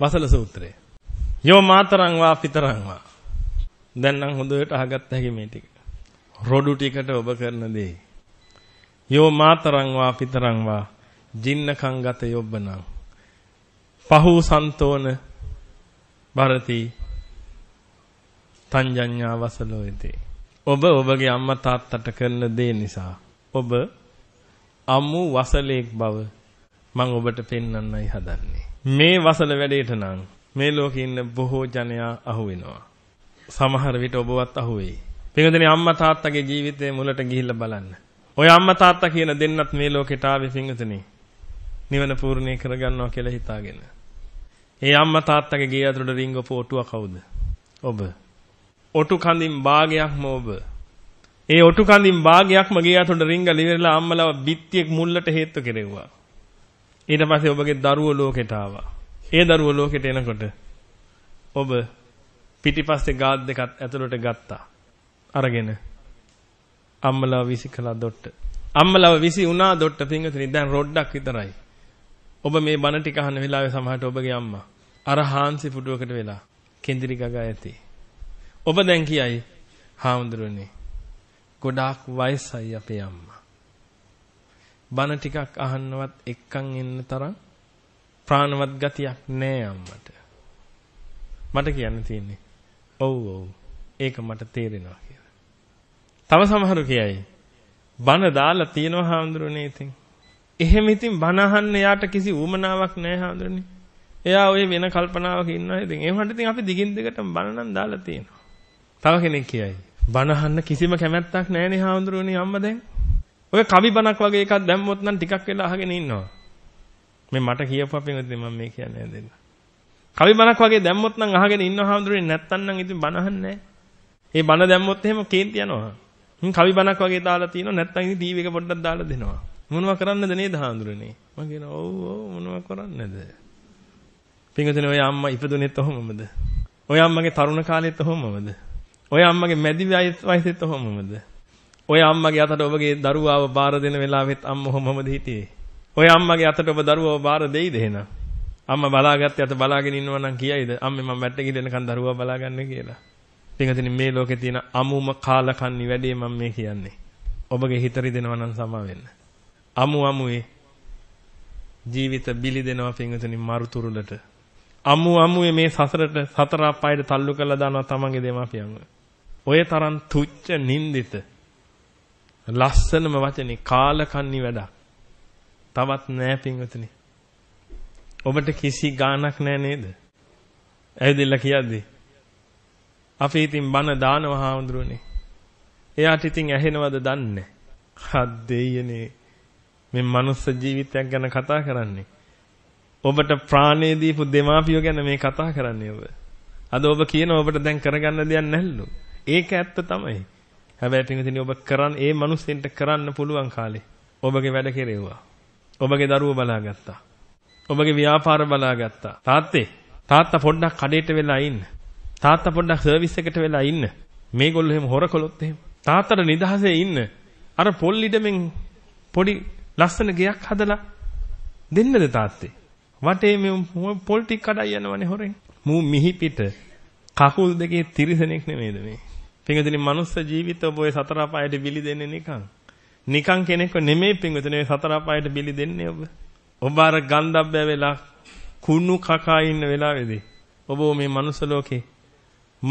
වසල සූත්‍රය. යෝ මාතරං වා පිතරං වා. දැන් නම් හොඳට අහගත්ත හැකි මේ ටික. රොඩු ටිකට ඔබ කරන දේ. යෝ මාතරං වා පිතරං වා ජින්නකං ගත යොබ්බනං. පහූ සන්තෝන භරති තංජඤ්ඤා වසලෝ ඉතේ. ඔබ ඔබගේ අම්මා තාත්තට කරන දේ නිසා ඔබ අමු වසලෙක් බව මම ඔබට පෙන්වන්නයි හදන්නේ. මේ වසල වැඩේට නම් මේ ලෝකේ ඉන්න බොහෝ ජනයා අහු වෙනවා. සමහර විට ඔබවත් අහු වෙයි. පින්වදනේ අම්මා තාත්තගේ ජීවිතේ මුලට ගිහිල්ලා බලන්න. ඔය අම්මා තාත්තා කියන දෙන්නත් මේ ලෝකෙට ආවේ පින්වදනේ. නිවන පූර්ණේ කරගන්නවා කියලා හිතාගෙන. ඒ අම්මා තාත්තගේ ගේ ඇතුළට රිංගපු ඔටුව කවුද? ඔබ. ඔටු කඳින් භාගයක්ම ඔබ. ඒ ඔටු කඳින් භාගයක්ම ගේ ඇතුළට රිංගලා ඉවරලා අම්මලව බිත්තියක් මුල්ලට හේතු කෙරෙව්වා. ඊට පස්සේ ඔබගේ දරුවෝ ලෝකෙට ආවා. ඒ දරුවෝ ලෝකෙට එනකොට ඔබ පිටිපස්සේ ගාත් දෙකක් ඇතුළට ගත්තා. අරගෙන අම්මලාව විසි කළා දොට්ට. අම්මලාව විසි වුණා දොට්ට පිංගුතුනි දැන් රොඩ්ඩක් විතරයි. ඔබ මේ බණ ටික අහන වෙලාවේ සමහරට ඔබගේ අම්මා අර හාන්සි පුඩුවකට වෙලා කෙන්දිරි ගගා ඇති. ඔබ දැන් කියයි හාමුදුරනේ ගොඩාක් වයසයි අපේ අම්මා. බන ටිකක් අහන්නවත් එක්කන් එන්න තරම් ප්‍රාණවත් ගතියක් නෑ අම්මට. මට කියන්න තියෙන්නේ. ඔව් ඔව්. ඒක මට තේරෙනවා කියලා. තව සමහරු කියයි. බන දාලා තියෙනවා හාමුදුරනේ ඉතින්. එහෙම ඉතින් බන අහන්න යාට කිසි ඌමනාවක් නෑ හාමුදුරනේ. එයා ওই වෙන කල්පනාවක ඉන්නවා. ඉතින් ඒවට ඉතින් අපි දිගින් දිගටම බන නම් දාලා තියෙනවා. තව කෙනෙක් කියයි. බන අහන්න කිසිම කැමැත්තක් නෑනේ හාමුදුරනේ අම්මා දැන්. ඔය කවි බණක් වගේ එකක් දැම්මොත් නම් ටිකක් වෙලා අහගෙන ඉන්නවා. මේ මට කියපුවා පින්වත්නි මම මේ කියන්නේ දෙන්න. කවි බණක් වගේ දැම්මොත් නම් අහගෙන ඉන්නවා හැමදෙරේ නැත්තම් නම් ඉතින් බණ අහන්නේ ඒ බණ දැම්මොත් එහෙම කේන්ති යනවා. හ්ම් කවි බණක් වගේ දාලා තියෙනවා නැත්තම් ඉතින් ටීවී එක පොඩ්ඩක් දාලා දෙනවා. මොනවා කරන්නද නේද හැමදෙරේනේ? මම කියනවා ඔව් ඔව් මොනවා කරන්නද? පින්වත්නි ඔය අම්මා ඉපදුනේත් ඔහොමමද? ඔය අම්මගේ තරුණ කාලෙත් ඔහොමමද? ඔය අම්මගේ මැදි වයසෙත් ඔහොමමද? ඔය අම්මගේ අතට ඔබගේ දරුවාව බාර දෙන වෙලාවෙත් අම්ම හොමමද හිටියේ. ඔය අම්මගේ අතට ඔබ දරුවාව බාර දෙයිද එහෙනම්? අම්මා බලාගත්තේ අත බලාගෙන ඉන්නවා නම් කියයිද? අම්මේ මම මැට්ට ගිහින්කන් දරුවා බලාගන්න කියලා. පින්වතුනි මේ ලෝකේ තියෙන අමුම කාලකන්ණි වැඩේ මම මේ කියන්නේ. ඔබගේ හිත රිදෙනවා නම් සමා වෙන්න. අමු අමුවේ ජීවිත බිලි දෙනවා පින්වතුනි මරුතුරුලට. අමු අමුවේ මේ සසරට සතර අපායට තල්ලු කළා දානවා තමන්ගේ දෙමාපියන්ව. ඔය තරම් තුච්ච නින්දිත ලස්සනම වචනේ කාලකන්ණි වැඩක්. තවත් නෑ පින්වතුනි. ඔබට කිසි ගාණක් නෑ නේද? ඇවිදilla කියද්දි. අපි ඉතින් බන දානවා හාමුදුරනේ. එයාට ඉතින් ඇහෙනවද දන්නේ හත් දෙයනේ. මේ මනුස්ස ජීවිතයක් ගැන කතා කරන්නේ. ඔබට ප්‍රාණේ දීපු දෙමාපියෝ ගැන මේ කතා කරන්නේ ඔබ. අද ඔබ කියන ඔබට දැන් කරගන්න දෙයක් නැහැලු. ඒක ඇත්ත තමයි. හැබැයි පින්විතනි ඔබ කරන් ඒ මිනිස්සෙන්ට කරන්න පුළුවන් කාලේ ඔබගේ වැඩ කෙරෙව්වා. ඔබගේ දරුවෝ බලාගත්තා. ඔබගේ ව්‍යාපාර බලාගත්තා. තාත්තේ තාත්තා පොඩ්ඩක් කඩේට වෙලා ඉන්න. තාත්තා පොඩ්ඩක් සර්විස් එකට වෙලා ඉන්න. මේගොල්ලෝ එහෙම හොරකොලොත් එහෙම. තාත්තට නිදහසේ ඉන්න. අර පොල් ඉඩමෙන් පොඩි ලස්සන ගෙයක් හදලා දෙන්නද තාත්තේ? වටේ මේ පොල් ටික කඩයි යනවනේ හොරෙන්. මූ මිහි පිට කකුල් දෙකේ තිරිසනෙක් නෙමෙයිද මේ? පින්වතුනි මනුස්ස ජීවිත ඔබ ඔය සතර අපායට බිලි දෙන්නේ නිකන්. නිකන් කෙනෙක්ව නෙමෙයි පින්වතුනි ඔය සතර අපායට බිලි දෙන්නේ ඔබ. ඔබ අර ගන්ධබ්බ වෙලා කුණු කකා ඉන්න වෙලාවේදී ඔබ මේ මනුස්ස ලෝකේ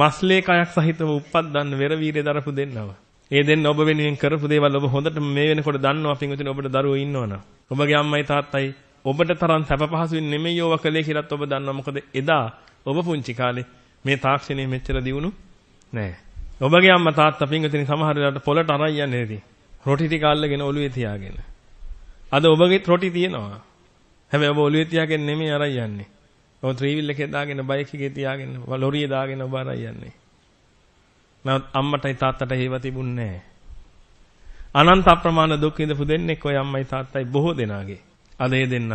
මස්ලේ කයක් සහිතව උප්පත්දන්න වෙර වීරිය දරපු දෙන්නව. ඒ දෙන්න ඔබ වෙනුවෙන් කරපු දේවල් ඔබ හොඳට මේ වෙනකොට දන්නවා පින්වතුනි ඔබට දරුවෝ ඉන්නවනම්. ඔබගේ අම්මයි තාත්තයි ඔබට තරම් සැප පහසුවෙන් නෙමෙයි ඕවා කළේ කියලාත් ඔබ දන්නවා. මොකද එදා ඔබ පුංචි කාලේ මේ තාක්ෂණය මෙච්චර දියුණු නෑ. ඔබගේ අම්මා තාත්තා පින්විතින් සමහර වෙලාවට පොලට අරන් යන්නේ නැති. රොටි ටික අල්ලගෙන ඔළුවේ තියාගෙන. අද ඔබගෙත් රොටි තියෙනවා. හැබැයි ඔබ ඔළුවේ තියාගෙන නෙමෙයි අරන් යන්නේ. ඔබ ත්‍රිවිල් එකේ දාගෙන බයික් එකේ තියාගෙන ලොරිය දාගෙන ඔබ අරන් යන්නේ. නමුත් අම්මටයි තාත්තටයි හේව තිබුණේ නැහැ. අනන්ත අප්‍රමාණ දුක් විඳපු දෙන්නේ ඔය අම්මයි තාත්තයි බොහෝ දෙනාගේ. අද ඒ දෙන්න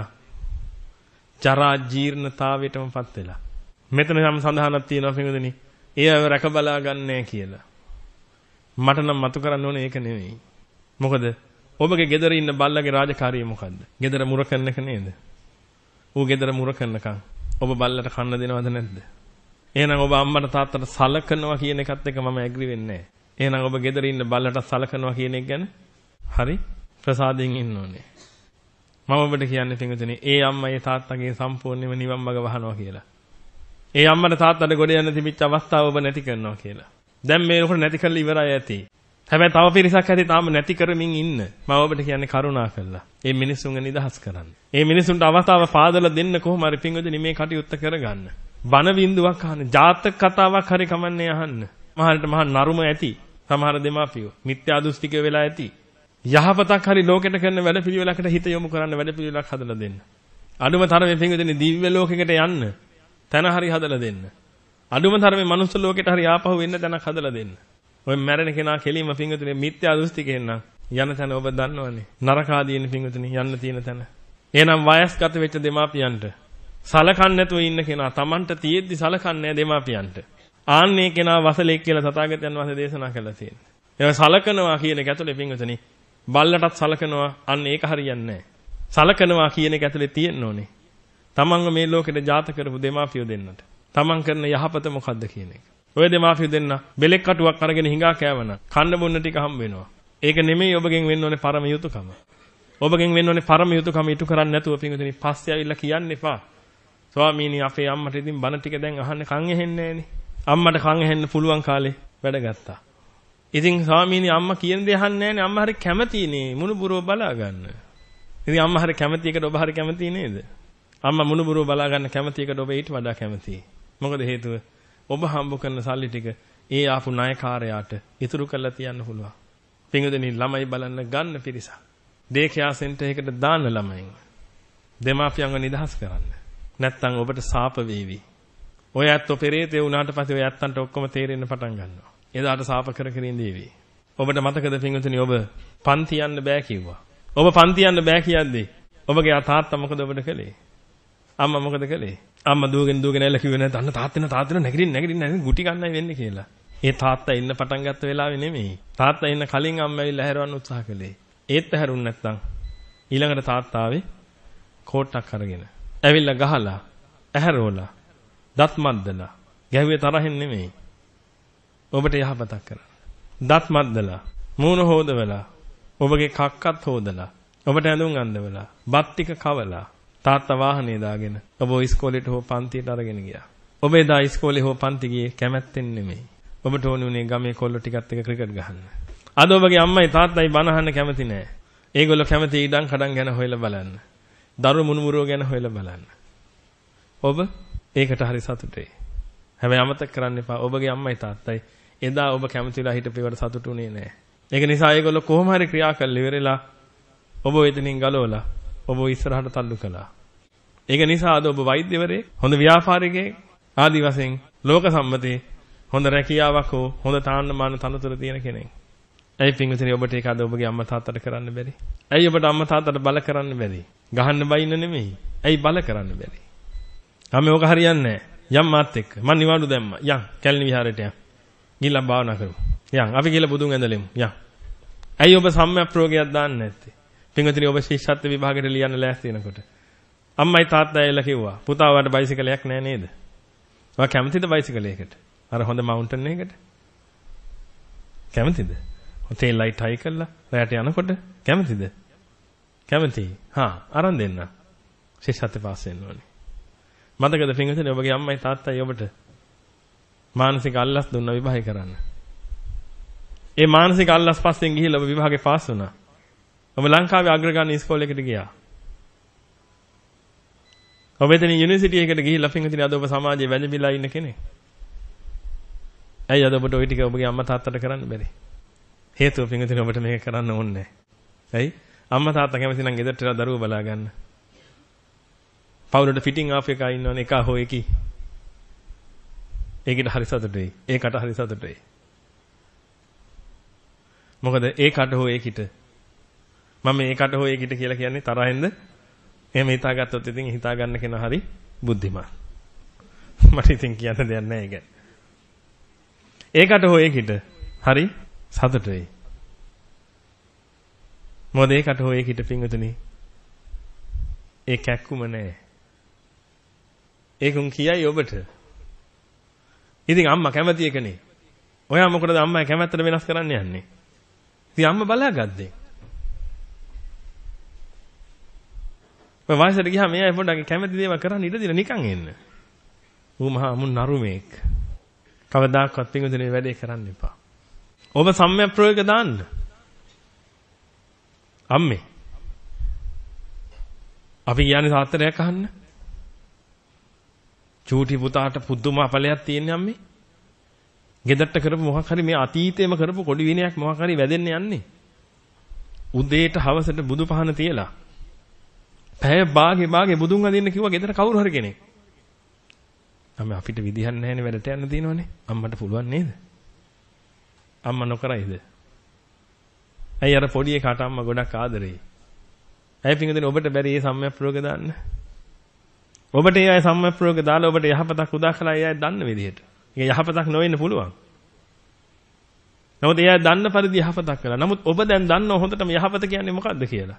ජරා ජීර්ණතාවයටමපත් වෙලා. මෙතන සම් සඳහනක් තියෙනවා පින්විතනි. ඒව රැක බලා ගන්නෑ කියලා. මට නම් මතු කරන්න ඕනේ ඒක නෙවෙයි. මොකද ඔබගේ ගෙදර ඉන්න බල්ලගේ රාජකාරිය මොකද්ද? ගෙදර මුර කරනක නේද? ඌ ගෙදර මුර කරනකම් ඔබ බල්ලට කන්න දෙනවද නැද්ද? එහෙනම් ඔබ අම්මට තාත්තට සලකනවා කියන එකත් එක්ක මම ඇග්‍රි වෙන්නේ නැහැ. එහෙනම් ඔබ ගෙදර ඉන්න බල්ලට සලකනවා කියන එක ගැන හරි ප්‍රසාදයෙන් ඉන්න ඕනේ. මම ඔබට කියන්නේ පින්විතනේ ඒ අම්මා ඒ තාත්තගේ සම්පූර්ණම නිවන් මඟ වහනවා කියලා. ඒ අම්මට තාත්තට ගොඩ යන්න තිබිච්ච අවස්ථාව ඔබ නැති කරනවා කියලා. දැන් මේ ලොකුට නැති කරලා ඉවරයි ඇති. හැබැයි තව පිරිසක් ඇති තාම නැති කරමින් ඉන්න. මම ඔබට කියන්නේ කරුණා කළා. මේ මිනිසුන්ව නිදහස් කරන්න. මේ මිනිසුන්ට අවස්ථාව පාදලා දෙන්න කොහොම හරි පින්වදිනේ මේ කටයුත්ත කරගන්න. බන බින්දුවක් අහන්න, ජාතක කතාවක් හරි කමන්නේ අහන්න. මහාරට මහා නරුම ඇති. සමහර දෙමාපියෝ මිත්‍යා දෘෂ්ටික වෙලා ඇති. යහපතක් හරි ලෝකෙට කරන වැඩපිළිවෙලකට හිත යොමු කරන්න වැඩපිළිවෙලක් හදලා දෙන්න. අඳුම තරමේ පින්වදිනේ දිව්‍ය ලෝකෙකට යන්න. තැන හරි හදලා දෙන්න. අඩුම තරමේ මනුස්ස ලෝකෙට හරි ආපහු වෙන්න තැනක් හදලා දෙන්න. ඔය මැරෙන කෙනා කෙලින්ම පිංගුතුනේ මිත්‍යා දෘෂ්ටිකෙන් නම් යන තැන ඔබ දන්නවනේ. නරක ආදීන පිංගුතුනේ යන්න තියෙන තැන. එහෙනම් වයස්ගත වෙච්ච දෙමාපියන්ට සලකන්නේ නැතුව ඉන්න කෙනා Tamanට තියෙද්දි සලකන්නේ දෙමාපියන්ට. ආන්නේ කෙනා වසලෙක් කියලා තථාගතයන් වහන්සේ දේශනා කළා තියෙනවා. ඒක සලකනවා කියන එක ඇතුලේ පිංගුතුනේ බල්ලටත් සලකනවා අන්න ඒක හරියන්නේ නැහැ. සලකනවා කියන එක ඇතුලේ තියෙන්න ඕනේ. තමන්ව මේ ලෝකෙට ජාත කරපු දෙමාපියෝ දෙන්නට. තමන් කරන යහපත මොකද්ද කියන එක. ඔය දෙමාපියෝ දෙන්න බෙලෙක් කටුවක් අරගෙන හිඟා කෑවන කන්න බොන්න ටික හම් වෙනවා. ඒක නෙමෙයි ඔබගෙන් වෙන්න ඕනේ පරම යුතුයකම. ඔබගෙන් වෙන්න ඕනේ පරම යුතුයකම ඉටු කරන්නේ නැතුව පින්විතනි පස්සේ ඇවිල්ලා කියන්න එපා. ස්වාමීනි අපේ අම්මට ඉතින් බණ ටික දැන් අහන්න කන් ඇහෙන්නේ නැහනේ. අම්මට කන් ඇහෙන්න පුළුවන් කාලේ වැඩ ගත්තා. ඉතින් ස්වාමීනි අම්මා කියන දේ අහන්නේ නැහනේ අම්මා හරි කැමතිනේ මුණුබුරව බලා ගන්න. ඉතින් අම්මා හරි කැමති එකට ඔබ හරි කැමති නේද? අම්මා මුණුබුරුව බලා ගන්න කැමති එකට ඔබ ඊට වඩා කැමතියි. මොකද හේතුව ඔබ හම්බ කරන සල්ලි ටික ඒ ආපු ණයකාරයාට ඉතුරු කරලා තියන්න පුළුවන්. පින්වදෙනි ළමයි බලන්න ගන්න පිරිසක්. දේකයා සෙන්ටර් එකට දාන්න ළමයින්. දෙමාපියන්ව නිදහස් කරන්න. නැත්තම් ඔබට සාප වේවි. ඔය ඇත්ත පෙරේතේ වුණාට පස්සේ ඔය ඇත්තන්ට ඔක්කොම තේරෙන්න පටන් ගන්නවා. එදාට සාප කර කර ඉඳීවි. ඔබට මතකද පින්වතුනි ඔබ පන්ති යන්න බෑ කිව්වා. ඔබ පන්ති යන්න බෑ කියද්දී ඔබගේ තාත්තා මොකද ඔබට කළේ? අම්මා මොකද කළේ? අම්මා දුවගෙන දුවගෙන ඇවිල්ලා කිව්වේ නැත් අන්න තාත්තෙන තාත්තෙන නැගිටින්න නැගිටින්න නැගිටින්න ගුටි ගන්නයි වෙන්නේ කියලා. ඒ තාත්තා ඉන්න පටන් ගත්ත වෙලාවේ නෙමෙයි. තාත්තා ඉන්න කලින් අම්මා ඇවිල්ලා හැරවන්න උත්සාහ කළේ. ඒත් හැරුන්නේ නැත්නම් ඊළඟට තාත්තාවේ කෝට්ටක් අරගෙන ඇවිල්ලා ගහලා ඇහැරෝලා දත් මද්දලා ගැහුවේ තරහෙන් නෙමෙයි. ඔබට යහපතක් කරා. දත් මද්දලා මූණ හොදවලා ඔබගේ කක්කත් හොදලා ඔබට ඇඳුම් අඳවලා බත් ටික කවලා තාත්තා වාහනේ දාගෙන ඔබ ඉස්කෝලේට හෝ පන්තියට අරගෙන ගියා. ඔබ එදා ඉස්කෝලේ හෝ පන්ති ගියේ කැමැත්තෙන් නෙමෙයි. ඔබට ඕනේ උනේ ගමේ කොල්ලෝ ටිකත් එක්ක ක්‍රිකට් ගහන්න. අද ඔබගේ අම්මයි තාත්තයි බන අහන්න කැමති නෑ. ඒගොල්ලෝ කැමති ඉඩම් කඩම් ගැන හොයලා බලන්න. දරු මුණුමුරෝ ගැන හොයලා බලන්න. ඔබ ඒකට හරි සතුටේ. හැබැයි අමතක කරන්න එපා. ඔබගේ අම්මයි තාත්තයි එදා ඔබ කැමතිලා හිටපේවට සතුටුුනේ නෑ. ඒක නිසා ඒගොල්ලෝ කොහොම හරි ක්‍රියා කරලා ඉවරලා ඔබ එතනින් ගලවලා ඔබ ඉස්සරහට තල්ලු කළා. ඒක නිසා අද ඔබ වෛද්‍යවරයෙක්, හොඳ ව්‍යාපාරිකයෙක් ආදි වශයෙන් ලෝක සම්මතේ හොඳ රැකියාවක් හෝ හොඳ තාන්නමාන තනතුර තියෙන කෙනෙක්. ඇයි පින්විතනේ ඔබට ඒක අද ඔබගේ අම්මා තාත්තට කරන්න බැරි? ඇයි ඔබට අම්මා තාත්තට බල කරන්න බැරි? ගහන්න බයින්න නෙමෙයි. ඇයි බල කරන්න බැරි? අපි ඕක හරියන්නේ නැහැ. යම් මාත් එක්ක. මං නිවාඩු දැම්මා. යන් කැලණි විහාරයට යන්. ගිහිල්ලා භාවනා කරමු. යන් අපි ගිහිල්ලා බුදුන් ඇඳලෙමු. යන්. ඇයි ඔබ සම්මප්‍රෝගයක් දාන්නේ නැත්තේ? පින්වතුනි ඔබ ශිෂ්‍යත්ව විභාගෙට ලියන්න ලෑස්ති වෙනකොට. අම්මයි තාත්තයි ඇවිල්ලා කිව්වා පුතා ඔයාට බයිසිකලයක් නෑ නේද? ඔයා කැමතිද බයිසිකලයකට? අර හොඳ මවුන්ටන් එකකට? කැමතිද? හොතේ ලයිට් හයි කළා. රැයට යනකොට කැමතිද? කැමතියි. හා අරන් දෙන්න. ශේෂ හතේ පාස් වෙන්න ඕනේ. මතකද පින්වතුනි ඔබගේ අම්මයි තාත්තයි ඔබට මානසික අල්ලස් දුන්න විවාහය කරන්න. ඒ මානසික අල්ලස් පස්සෙන් ගිහිල්ලා ඔබ විවාහේ පාස් වුණා. ඔබ ලංකාවේ අග්‍රගාමී ඉස්කෝලේකට ගියා. ඔබ එතන යුනිවර්සිටි එකට ගිහිල්ලා පින්විතින අද ඔබ සමාජයේ වැළඳිලා ඉන්න කෙනෙක්. ඇයි අද ඔබට ওই ටික ඔබගේ අම්මා තාත්තට කරන්න බැරි? හේතුව පින්විතින ඔබට මේක කරන්න ඕනේ නැහැ. ඇයි? අම්මා තාත්තා කැමති නම් ගෙදරට දරුවෝ බලා ගන්න. පවුලට ෆිටින් ආෆ් එකා ඉන්නවනේ එක හෝ එකී. ඒකට හරි සතුටුයි. ඒකට හරි සතුටුයි. මොකද ඒකට හෝ ඒකිට මම මේකට හෝ ඒකිට කියලා කියන්නේ තරහින්ද එහෙම හිතාගත්තොත් ඉතින් හිතා ගන්න කෙනා හරි බුද්ධිමත්. මට ඉතින් කියන්න දෙයක් නැහැ ඒක. ඒකට හෝ ඒකිට හරි සතුට වෙයි. මොකද ඒකට හෝ ඒකිට පිංගුතුනි ඒ කැක්කුම නැහැ. ඒකුන් කියයි ඔබට. ඉතින් අම්මා කැමති එකනේ. ඔයා මොකටද අම්මා කැමැත්තට වෙනස් කරන්න යන්නේ? ඉතින් අම්මා බලාගත්තේ. ඔය වයසට ගියාම මෙයා පොඩ්ඩක් කැමති දේවල් කරන්න ඉඩ දෙලා නිකන් එන්න. ඌ මහා මුන් නරුමේක්. කවදාකවත් පින්විතනේ වැඩේ කරන්න එපා. ඔබ සම්‍යක් ප්‍රයෝග දාන්න. අම්මේ. අපි කියන්නේ සාත්‍රයක් අහන්න. චූටි පුතාට පුදුම අපලයක් තියෙන අම්මේ. ගෙදරට කරපු මොකක් හරි මේ අතීතේම කරපු කොඩි විනයක් මොකක් හරි වැදෙන්න යන්නේ. උදේට හවසට බුදු පහන තියලා පැය භාගේ භාගේ බුදුන් අඳින්න කිව්වා ගෙදර කවුරු හරි කෙනෙක්. අම්ම අපිට විදිහක් නැහැනේ වැඩට යන්න තියෙනවනේ. අම්මට පුළුවන් නේද? අම්මා නොකරයිද? ඇයි අර පොඩි එකාට අම්මා ගොඩක් ආදරේ. ඇයි පිංගුදෙන ඔබට බැරි මේ සම්මයක් ප්‍රයෝග දාන්න? ඔබට ඒ අය සම්මයක් ප්‍රයෝග දාලා ඔබට යහපතක් උදා කළා ඒ අය දන්න විදිහට. ඒක යහපතක් නොවෙන්න පුළුවන්. නමුත් එයා දන්න පරිදි යහපතක් කළා. නමුත් ඔබ දැන් දන්නව හොඳටම යහපත කියන්නේ මොකක්ද කියලා.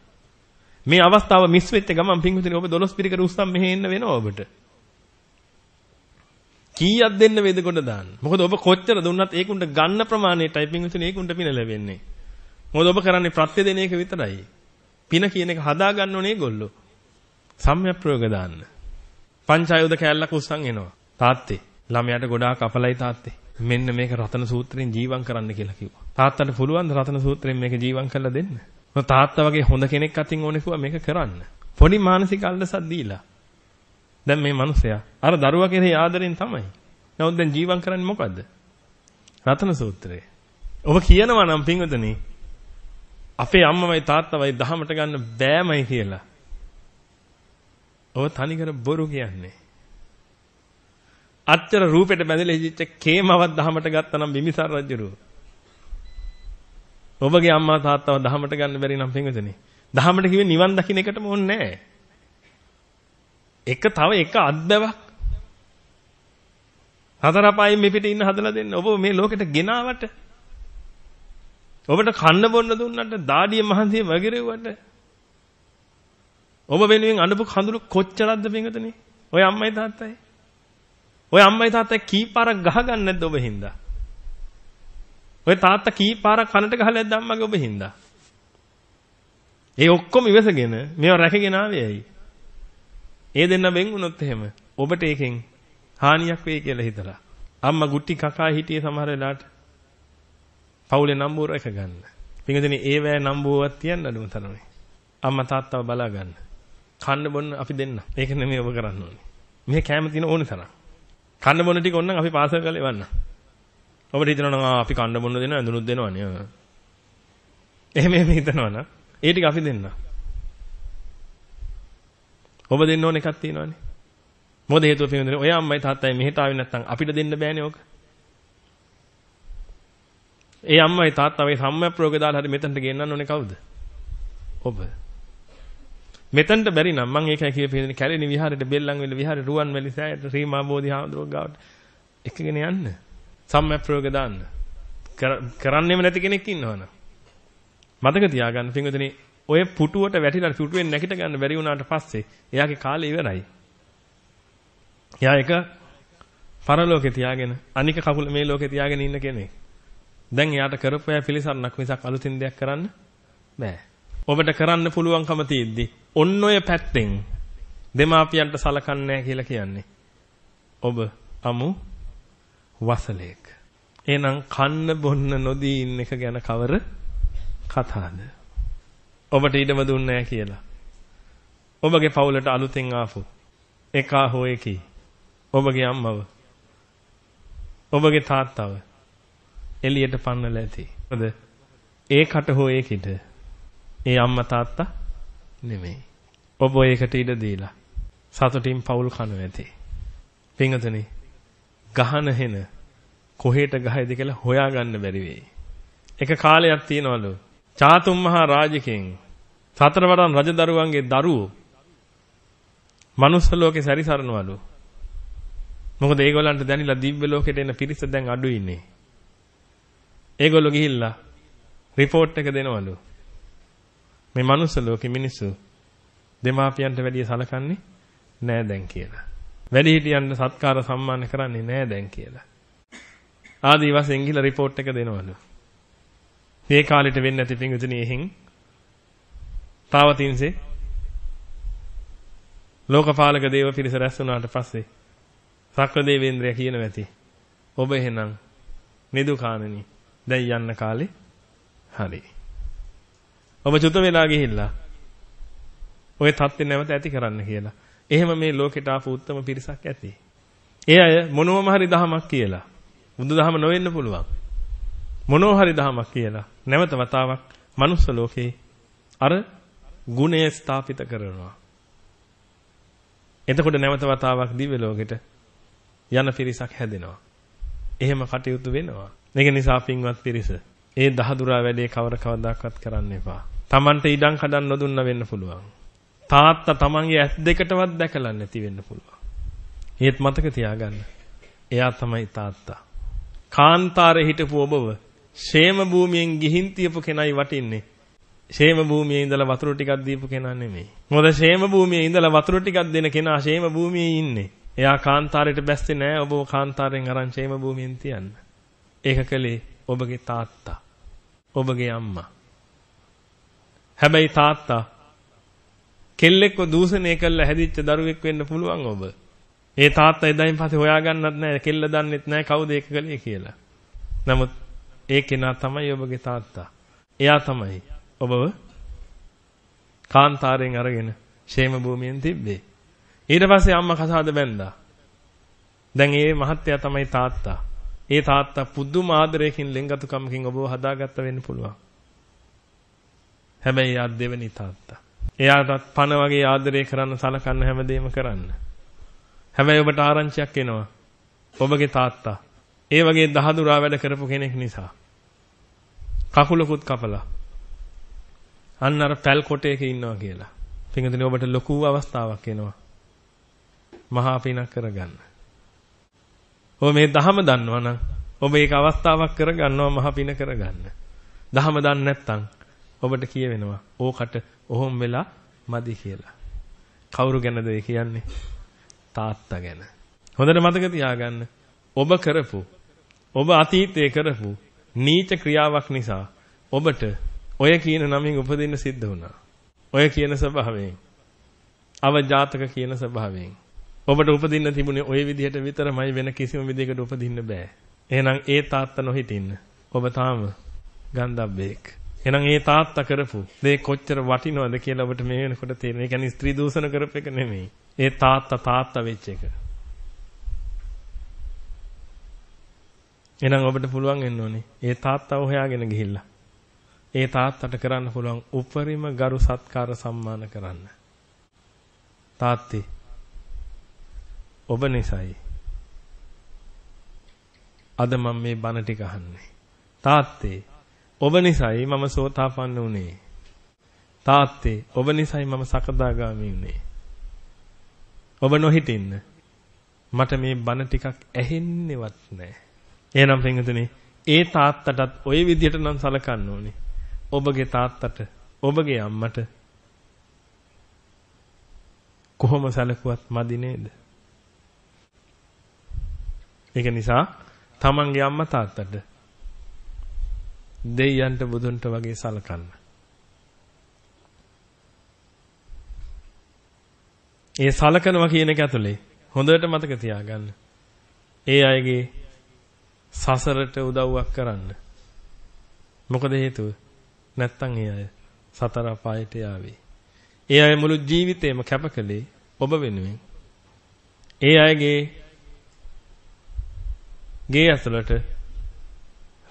මේ අවස්ථාව මිස් වෙච්ච ගමන් පිංගුතුනි ඔබ දොළොස් පිරිකර උස්සම් මෙහෙ එන්න වෙනවා ඔබට. කීයක් දෙන්න වේද කොට දාන්න. මොකද ඔබ කොච්චර දුන්නත් ඒකුන්ට ගන්න ප්‍රමාණයටයි පිංගුතුනි ඒකුන්ට පින ලැබෙන්නේ. මොකද ඔබ කරන්නේ ප්‍රත්‍ය දෙන එක විතරයි. පින කියන එක හදා ගන්න ඕනේ ඒගොල්ලෝ. සම්‍යක් ප්‍රයෝග දාන්න. පංචායුධ කැලලක් උස්සන් එනවා. තාත්තේ ළමයාට ගොඩාක් අපලයි තාත්තේ. මෙන්න මේක රතන සූත්‍රයෙන් ජීවම් කරන්න කියලා කිව්වා. තාත්තට පුළුවන් රතන සූත්‍රයෙන් මේක ජීවම් කරලා දෙන්න. මොන තාත්තා වගේ හොඳ කෙනෙක් අතින් ඕනේ කිව්වා මේක කරන්න. පොඩි මානසික අල්ලසක් දීලා. දැන් මේ මිනිසයා අර දරුවා කෙරෙහි ආදරෙන් තමයි. නමුත් දැන් ජීවම් කරන්නේ මොකද්ද? රතන සූත්‍රය. ඔබ කියනවා නම් පින්වතනි අපේ අම්මමයි තාත්තමයි දහමට ගන්න බෑමයි කියලා. ඔබ තනිකර බොරු කියන්නේ. අච්චර රූපෙට බැඳලා ඉච්ච කේමවත් දහමට ගත්තා නම් බිමිසාර රජුරුවෝ ඔබගේ අම්මා තාත්තව දහමට ගන්න බැරි නම් පින්වතුනි. දහමට කිව්වේ නිවන් දකින්න එකටම ඕනේ නැහැ. එක තව එක අත්දැවක් හතර පහින් මෙපිට ඉන්න හදලා දෙන්න. ඔබ මේ ලෝකෙට ගෙනාවට ඔබට කන්න බොන්න දුන්නට දාඩිය මහන්සිය වගිරෙව්වට ඔබ වෙනුවෙන් අඬපු කඳුළු කොච්චරක්ද පින්වතුනි? ඔය අම්මයි තාත්තයි. ඔය අම්මයි තාත්තයි කීපාරක් ගහගන්නේ නැද්ද ඔබ හින්දා? ඔය තාත්තා කී පාරක් කනට ගහලා දැම්මගේ ඔබ හින්දා. ඒ ඔක්කොම ඉවසගෙන මේව රැකගෙන ආවේ ඇයි? ඒ දෙන්න බෙන් වුණොත් එහෙම ඔබට ඒකෙන් හානියක් වෙයි කියලා හිතලා. අම්මා ගුටි කකා හිටියේ සමහර වෙලාවට පවුලේ නම්බුවර එක ගන්න. පින්දෙනි ඒ වෑ නම්බුවක් තියන්න අඩුම තරමේ. අම්මා තාත්තාව බලා ගන්න. කන්න බොන්න අපි දෙන්න. ඒක නෙමෙයි ඔබ කරන්න ඕනේ. මේ කැම තියෙන ඕනේ තරම්. කන්න බොන්න ටික ඕනනම් අපි පාසල් කරලා එවන්න. ඔබට හිතනවා අපි කන්න බොන්න දෙනවා ඇඳුනුත් දෙනවා නේ. එහෙම එහෙම හිතනවා නම් ඒ ටික අපි දෙන්න. ඔබ දෙන්න ඕන එකක් තියෙනවානේ. මොකද හේතුව පිළිබඳව ඔය අම්මයි තාත්තයි මෙහෙට ආවේ නැත්නම් අපිට දෙන්න බෑනේ ඕක. ඒ අම්මයි තාත්තා මේ සම්මප්‍රයෝගය දාලා හරි මෙතනට ගෙන්නන්න ඕනේ කවුද? ඔබ. මෙතනට බැරි නම් මම ඒකයි කියපේ දෙන කැලේ විහාරෙට බෙල්ලන් වෙල විහාරේ රුවන්වැලි සෑයට ශ්‍රී මහබෝධි හාමුදුරුවෝ ගාවට එකගෙන යන්න. සම්මැප් ප්‍රයෝග දාන්න. කරන්නේම නැති කෙනෙක් ඉන්නවනම්. මතක තියාගන්න පින්විතනේ ඔය පුටුවට වැටිලා පුටුවෙන් නැගිට ගන්න බැරි වුණාට පස්සේ එයාගේ කාලය ඉවරයි. එයා එක පරලෝකේ තියාගෙන අනික කකුල මේ ලෝකේ තියාගෙන ඉන්න කෙනෙක්. දැන් එයාට කරපු අය පිළිසරණක් මිසක් අලුතින් දෙයක් කරන්න බෑ. ඔබට කරන්න පුළුවන්කම තියෙද්දි ඔන්න ඔය පැත්තෙන් දෙමාපියන්ට සලකන්නේ නැහැ කියලා කියන්නේ. ඔබ අමු වසලයක. එහෙනම් කන්න බොන්න නොදී ඉන්න එක ගැන කවර කතාවද? ඔබට ඊඩම දුන්නේ කියලා. ඔබගේ පවුලට අලුතෙන් ආපු එකා හෝ එකී. ඔබගේ අම්මව. ඔබගේ තාත්තව. එළියට පන්නලා ඇති. හොඳ. ඒකට හෝ ඒකිට. ඒ අම්මා තාත්තා නෙමෙයි. ඔබ ඒකට ඉඩ දීලා සතුටින් පවුල් කනු ඇති. පින්වතුනි ගහන හෙන කොහෙට ගහයිද කියලා හොයාගන්න බැරි වෙයි. එක කාලයක් තියනවලු චාතුම් මහා රාජකෙන් සතරවරම් රජදරුවන්ගේ දරුවෝ මනුස්ස ලෝකේ සැරිසරනවලු. මොකද ඒගොල්ලන්ට දැනিলা දිව්‍ය ලෝකෙට එන පිරිස දැන් අඩු ඉන්නේ. ඒගොල්ලෝ ගිහිල්ලා report එක දෙනවලු. මේ මනුස්ස ලෝකේ මිනිස්සු දෙමාපියන්ට වැඩිය සලකන්නේ නෑ දැන් කියලා. වැඩිහිටියන්ට සත්කාර සම්මාන කරන්නේ නැහැ දැන් කියලා. ආදී වශයෙන් ගිහලා report එක දෙනවලු. මේ කාලෙට වෙන්නේ නැති පිංගුතුනි එහෙන් තාවතින්සේ ලෝකපාලක දේව පිරිස රැස් වුණාට පස්සේ සක්‍රදේවේන්ද්‍රයා කියනවා ඇති. ඔබ එහෙනම් නිදුකානනි දැන් යන්න කාලේ හරි. ඔබ චුත වෙලා ගිහිල්ලා ඔය தත්ත්වය නැවත ඇති කරන්න කියලා. එහෙම මේ ලෝකෙට ආපු උත්තම පිරිසක් ඇති. ඒ අය මොනෝම හරි දහමක් කියලා. බුදු දහම නොවෙන්න පුළුවන්. මොනෝ හරි දහමක් කියලා. නැවත වතාවක් manuss ලෝකේ අර ගුණය ස්ථාපිත කරනවා. එතකොට නැවත වතාවක් දිව්‍ය ලෝකෙට යන පිරිසක් හැදෙනවා. එහෙම කටයුතු වෙනවා. ඒක නිසා පින්වත් පිරිස ඒ දහදුරා වැඩේ කවර කවදාකවත් කරන්න එපා. Tamanට ඉඩම් කඩන් නොදුන්න වෙන්න පුළුවන්. තාත්තා තමන්ගේ ඇස් දෙකටවත් දැකලා නැති වෙන්න පුළුවන්. ඒත් මතක තියාගන්න. එයා තමයි තාත්තා. කාන්තාරේ හිටපු ඔබව ෂේම භූමියෙන් ගිහින් තියපු කෙනයි වටින්නේ. ෂේම භූමියේ ඉඳලා වතුර ටිකක් දීපු කෙනා නෙමෙයි. මොකද ෂේම භූමියේ ඉඳලා වතුර ටිකක් දෙන කෙනා ෂේම භූමියේ ඉන්නේ. එයා කාන්තාරයට බැස්සේ නෑ ඔබව කාන්තාරයෙන් අරන් ෂේම භූමියෙන් තියන්න. ඒක කළේ ඔබගේ තාත්තා. ඔබගේ අම්මා. හැබැයි තාත්තා කෙල්ලෙක්ව දූෂණය කරලා හැදිච්ච දරුවෙක් වෙන්න පුළුවන් ඔබ. ඒ තාත්තා එදායින් පස්සේ හොයාගන්නත් නැහැ කෙල්ල දන්නෙත් නැහැ කවුද ඒක කළේ කියලා. නමුත් ඒ කෙනා තමයි ඔබගේ තාත්තා. එයා තමයි ඔබව කාන්තාරයෙන් අරගෙන ෂේම භූමියෙන් තිබ්බේ. ඊට පස්සේ අම්මා කසාද බැන්දා. දැන් ඒ මහත්තයා තමයි තාත්තා. ඒ තාත්තා පුදුම ආදරයකින් ලෙන්ගතුකමකින් ඔබව හදාගත්ත වෙන්න පුළුවන්. හැබැයි ආ දෙවෙනි තාත්තා එයාටත් පණ වගේ ආදරය කරන්න සලකන්න හැමදේම කරන්න. හැබැයි ඔබට ආරංචියක් එනවා. ඔබගේ තාත්තා ඒ වගේ දහදුරා වැඩ කරපු කෙනෙක් නිසා කකුලකුත් කපලා අන්න අර පැල් කොටයක ඉන්නවා කියලා. පින්විතනේ ඔබට ලොකු අවස්ථාවක් එනවා. මහා පිනක් කරගන්න. ඔබ මේ දහම දන්නවා නම් ඔබ ඒක අවස්ථාවක් කරගන්නවා මහා පින කරගන්න. දහම දන්නේ නැත්නම් ඔබට කියවෙනවා ඕකට ඔහොම වෙලා මදි කියලා. කවුරු ගැනද ඒ කියන්නේ? තාත්තා ගැන. හොඳට මතක තියාගන්න. ඔබ කරපු ඔබ අතීතයේ කරපු නීච ක්‍රියාවක් නිසා ඔබට ඔය කියන නමින් උපදින්න සිද්ධ වුණා. ඔය කියන ස්වභාවයෙන් අවජාතක කියන ස්වභාවයෙන් ඔබට උපදින්න තිබුණේ ওই විදිහට විතරමයි වෙන කිසිම විදිහකට උපදින්න බෑ. එහෙනම් ඒ තාත්තා නොහිටින්න ඔබ තාම ගන්ධබ්බේක්. එහෙනම් ඒ තාත්තා කරපු දේ කොච්චර වටිනවද කියලා ඔබට මේ වෙනකොට තේරෙන. ඒ කියන්නේ ස්ත්‍රී දූෂණ කරපු එක නෙමෙයි. ඒ තාත්තා තාත්තා වෙච්ච එක. එහෙනම් ඔබට පුළුවන් වෙන්න ඕනේ. ඒ තාත්තාව හොයාගෙන ගිහිල්ලා. ඒ තාත්තට කරන්න පුළුවන් උපරිම ගරු සත්කාර සම්මාන කරන්න. තාත්තේ ඔබ නිසායි අද මම මේ බණ ටික අහන්නේ. තාත්තේ ඔබ නිසායි මම සෝතාපන්න වුණේ. තාත්තේ ඔබ නිසායි මම සකදාගාමි වුණේ. ඔබ නොහිටින්න මට මේ බන ටිකක් ඇහෙන්නේවත් නැහැ. එහෙනම් පින්වතුනි, ඒ තාත්තටත් ওই විදිහට නම් සලකන්න ඕනේ. ඔබගේ තාත්තට, ඔබගේ අම්මට කොහොම සැලකුවත් මදි නේද? ඒක නිසා තමන්ගේ අම්මා තාත්තට දෙයයන්ට බුදුන්ට වගේ සලකන්න. ඒ සලකනවා කියන එක ඇතුලේ හොඳට මතක තියාගන්න. ඒ අයගේ සසරට උදව්වක් කරන්න. මොකද හේතුව? නැත්තම් ඒ අය සතර පායට යාවේ. ඒ අය මුළු ජීවිතේම කැපකලේ ඔබ වෙනුවෙන්. ඒ අයගේ ගේ ඇතුළට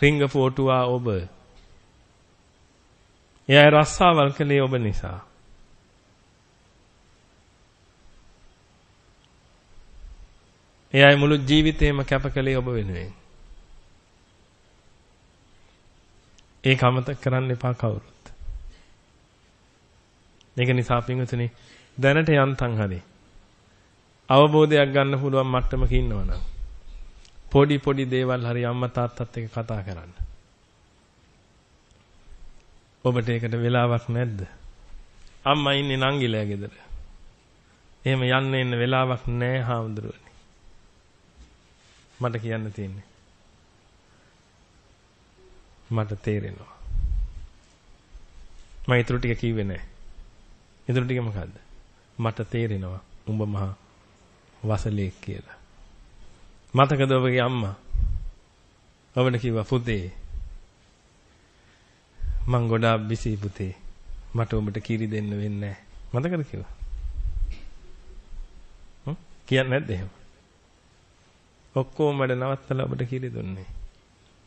රිංගපෝටුවා ඔබ. එයා රස්සාවල් කළේ ඔබ නිසා. එයායි මුළු ජීවිතේම කැප කළේ ඔබ වෙනුවෙන්. ඒක අමතක කරන්න එපා කවුරුත්. ඒක නිසා පින්විතනේ දැනට යන්තම් හරි. අවබෝධයක් ගන්න පුළුවන් මට්ටමක ඉන්නවනම් පොඩි පොඩි දේවල් හරි අම්මා තාත්තත් එක්ක කතා කරන්න. ඔබට ඒකට වෙලාවක් නැද්ද? අම්මා ඉන්නේ නංගිලා ගෙදර. එහෙම යන්න එන්න වෙලාවක් නැහැ හාමුදුරුවනේ. මට කියන්න තියෙන්නේ. මට තේරෙනවා. මම ඊටු ටික කිව්වේ නැහැ. ඊටු ටික මොකද්ද? මට තේරෙනවා. උඹ මහා වසලෙක් කියලා. මතකද ඔබගේ අම්මා? ඔබට කිව්වා පුතේ මං ගොඩාක් බිසී පුතේ. මට ඔබට කිරි දෙන්න වෙන්නේ නැහැ. මතකද කිව්වා? හ්ම් කියන්නේ නැද්ද එහෙම? ඔක්කොම වැඩ නවත්තලා ඔබට කිරි දුන්නේ.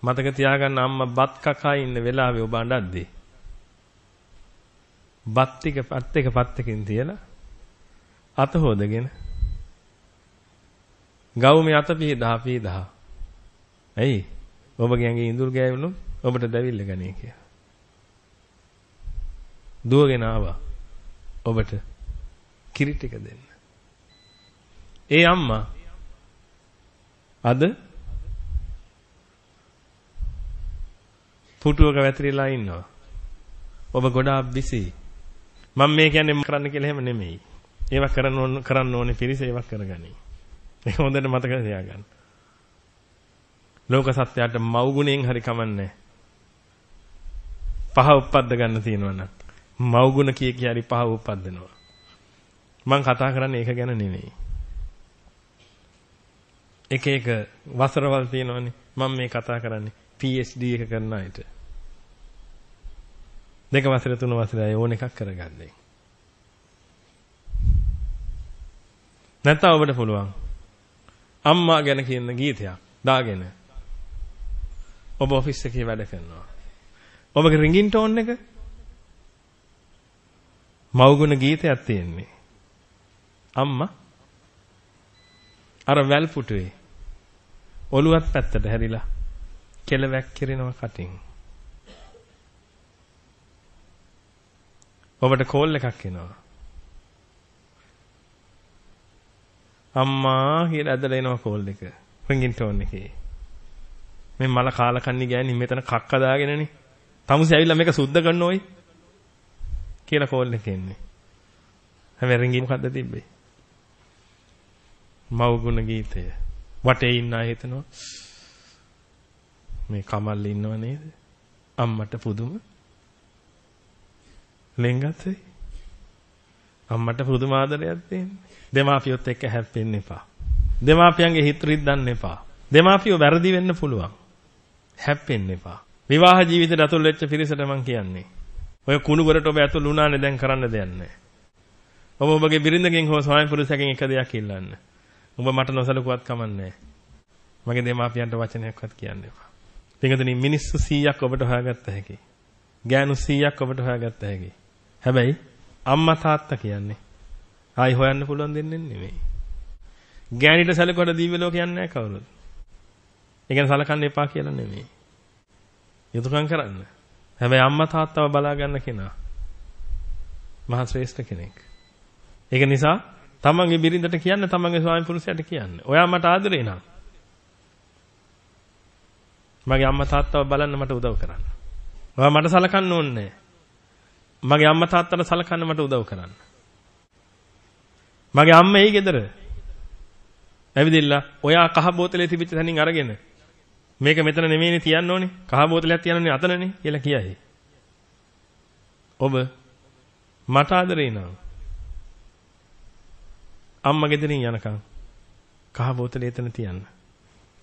මතක තියාගන්න අම්මා බත් කකා ඉන්න වෙලාවේ ඔබ අඬද්දී බත් ටික පත් එක පත් එකකින් තියලා අත හොදගෙන ගවුමේ අත පීදා පීදා. ඇයි? ඔබ ගෑගේ ඉඳුල් ගෑවුණොත් ඔබට දැවිල්ල ගනේ කියලා. දුවගෙන ආවා. ඔබට කිරිට එක දෙන්න. ඒ අම්මා අද පුටුවක වැතිරිලා ඉන්නවා. ඔබ ගොඩාක් බිසි. මම මේ කියන්නේ කරන්න කියලා එහෙම නෙමෙයි. ඒවා කරන්න ඕන කරන්න ඕනේ පිරිස ඒවා කරගනි. මේක හොඳට මතක තියාගන්න. ලෝක සත්‍යයට මව් ගුණයෙන් හරි කමන්නේ. පහ උප්පද්ද ගන්න තියෙනවා නම් මව් ගුණ කිය කිය හරි පහ උප්පද්දනවා. මම කතා කරන්නේ ඒක ගැන නෙමෙයි. එක එක වසරවල් තියෙනවනේ මම මේ කතා කරන්නේ PhD එක කරන අයට. දෙක වසර තුන වසරයි ඕන එකක් කරගන්නේ. නැත්නම් ඔබට පුළුවන් අම්මා ගැන කියන ගීතයක් දාගෙන ඔබ ඔෆිස් එකේ වැඩ කරනවා. ඔබගේ රින්ගින් ටෝන් එක මව්ගුණ ගීතයක් තියෙන්නේ. අම්මා අර වැල් පුටුවේ ඔලුවත් පැත්තට හැරිලා කෙලවැක් කිරෙනවා කටින්. ඔබට කෝල් එකක් එනවා. අම්මා කියලා ඇදලා එනවා කෝල් එක. රින්ගින් ටෝන් එකේ. මේ මල කාලා කන්නේ ගෑණි මෙතන කක්ක දාගෙනනේ. තමුසේ ඇවිල්ලා මේක සුද්ධ කරන ඔයි. කියලා කෝල් එක එන්නේ. හැබැයි රින්ගින් මොකද්ද තිබ්බේ? මව්ගුණ ගීතය. වටේ ඉන්න අය හිතනවා මේ කමල් ඉන්නව නේද? අම්මට පුදුම ලෙන්ගතේ අම්මට පුදුම ආදරයක් තියෙන්නේ. දෙමාපියොත් එක්ක හැප්පෙන්න එපා. දෙමාපියන්ගේ හිත රිද්දන්න එපා. දෙමාපියෝ වැරදි වෙන්න පුළුවන්. හැප්පෙන්න එපා. විවාහ ජීවිතේ ඇතුල් වෙච්ච පිරිසට මම කියන්නේ. ඔය කුණුගොරට ඔබ ඇතුල් වුණානේ දැන් කරන්න දෙයක් නැහැ. ඔබ ඔබගේ බිරිඳගෙන් හෝ ස්වාමි පුරුෂයාගෙන් එක දෙයක් ඉල්ලන්න. ඔබ මට නොසලකුවත් කමන්නේ මගේ දෙමාපියන්ට වචනයක්වත් කියන්න එපා. පිටකදී මිනිස්සු 100ක් ඔබට හොයාගත්ත හැකි. ගෑනු 100ක් ඔබට හොයාගත්ත හැකි. හැබැයි අම්මා තාත්තා කියන්නේ. ආයි හොයන්න පුළුවන් දෙන්නේ නෙමෙයි. ගෑණිට සැලකුවට දිව්‍ය ලෝකයක් නැහැ කවුරුත්. ඒ කියන්නේ සලකන්න එපා කියලා නෙමෙයි. යුතුයකම් කරන්න. හැබැයි අම්මා තාත්තව බලා ගන්න කෙනා මහා ශ්‍රේෂ්ඨ කෙනෙක්. ඒක නිසා තමන්ගේ බිරිඳට කියන්න තමන්ගේ ස්වාමි පුරුෂයාට කියන්න. ඔයා මට ආදරේ නං. මගේ අම්මා තාත්තව බලන්න මට උදව් කරන්න. ඔයා මට සලකන්න ඕනේ නැහැ. මගේ අම්මා තාත්තට සලකන්න මට උදව් කරන්න. මගේ අම්මා එයි ගෙදර. ඇවිදilla ඔයා කහ බෝතලේ තිබිච්ච තැනින් අරගෙන මේක මෙතන නෙමෙයිනේ තියන්න ඕනේ. කහ බෝතලයක් තියන්නේ අතනනේ කියලා කියයි. ඔබ මට ආදරේ නං. අම්මා ගෙදරින් යනකම් කහ බෝතලේ එතන තියන්න.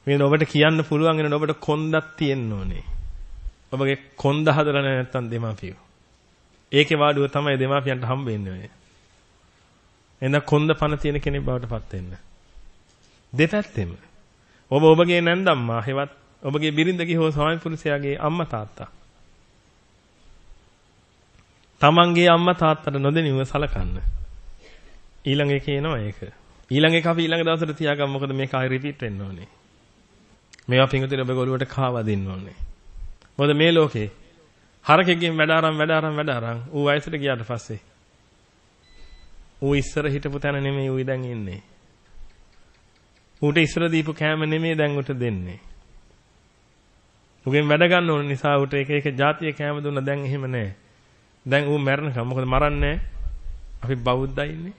මේ ඔබට කියන්න පුළුවන් වෙන ඔබට කොන්දක් තියෙන්න ඕනේ. ඔබගේ කොන්ද හදලා නැත්නම් දෙමාපියෝ ඒකේ වාඩුව තමයි දෙමාපියන්ට හම්බෙන්නේ ඔය. එහෙනම් කොන්ද පණ තියෙන කෙනෙක් බවට පත් වෙන්න. දෙපැත්තෙම. ඔබ ඔබගේ නැන්දම්මා හෙවත් ඔබගේ බිරිඳගේ හෝ ස්වාමි පුරුෂයාගේ අම්මා තාත්තා. තමන්ගේ අම්මා තාත්තට නොදෙනිව සලකන්න. ඊළඟ කියනවා ඒක. ඊළඟ එක අපි ඊළඟ දවසට තියාගමු මොකද මේක ආයෙ රිපීට් වෙන්න ඕනේ. මේවා පිංගුතුනේ ඔබ ගොළුවට කාවා දෙන්න ඕනේ. මොකද මේ ලෝකේ හරකෙක්ගෙන් වැඩ අරන් වැඩ අරන් වැඩ අරන් ඌ වයසට ගියාට පස්සේ ඌ ඉස්සර හිටපු තැන නෙමෙයි ඌ දැන් ඉන්නේ. ඌට ඉස්සර දීපු කෑම නෙමෙයි දැන් උට දෙන්නේ. ඌගෙන් වැඩ ගන්න ඕන නිසා ඌට එක එක જાතිය කෑම දුන්න දැන් එහෙම නැහැ. දැන් ඌ මැරෙනකම් මොකද මරන්නේ? අපි බෞද්ධයි ඉන්නේ.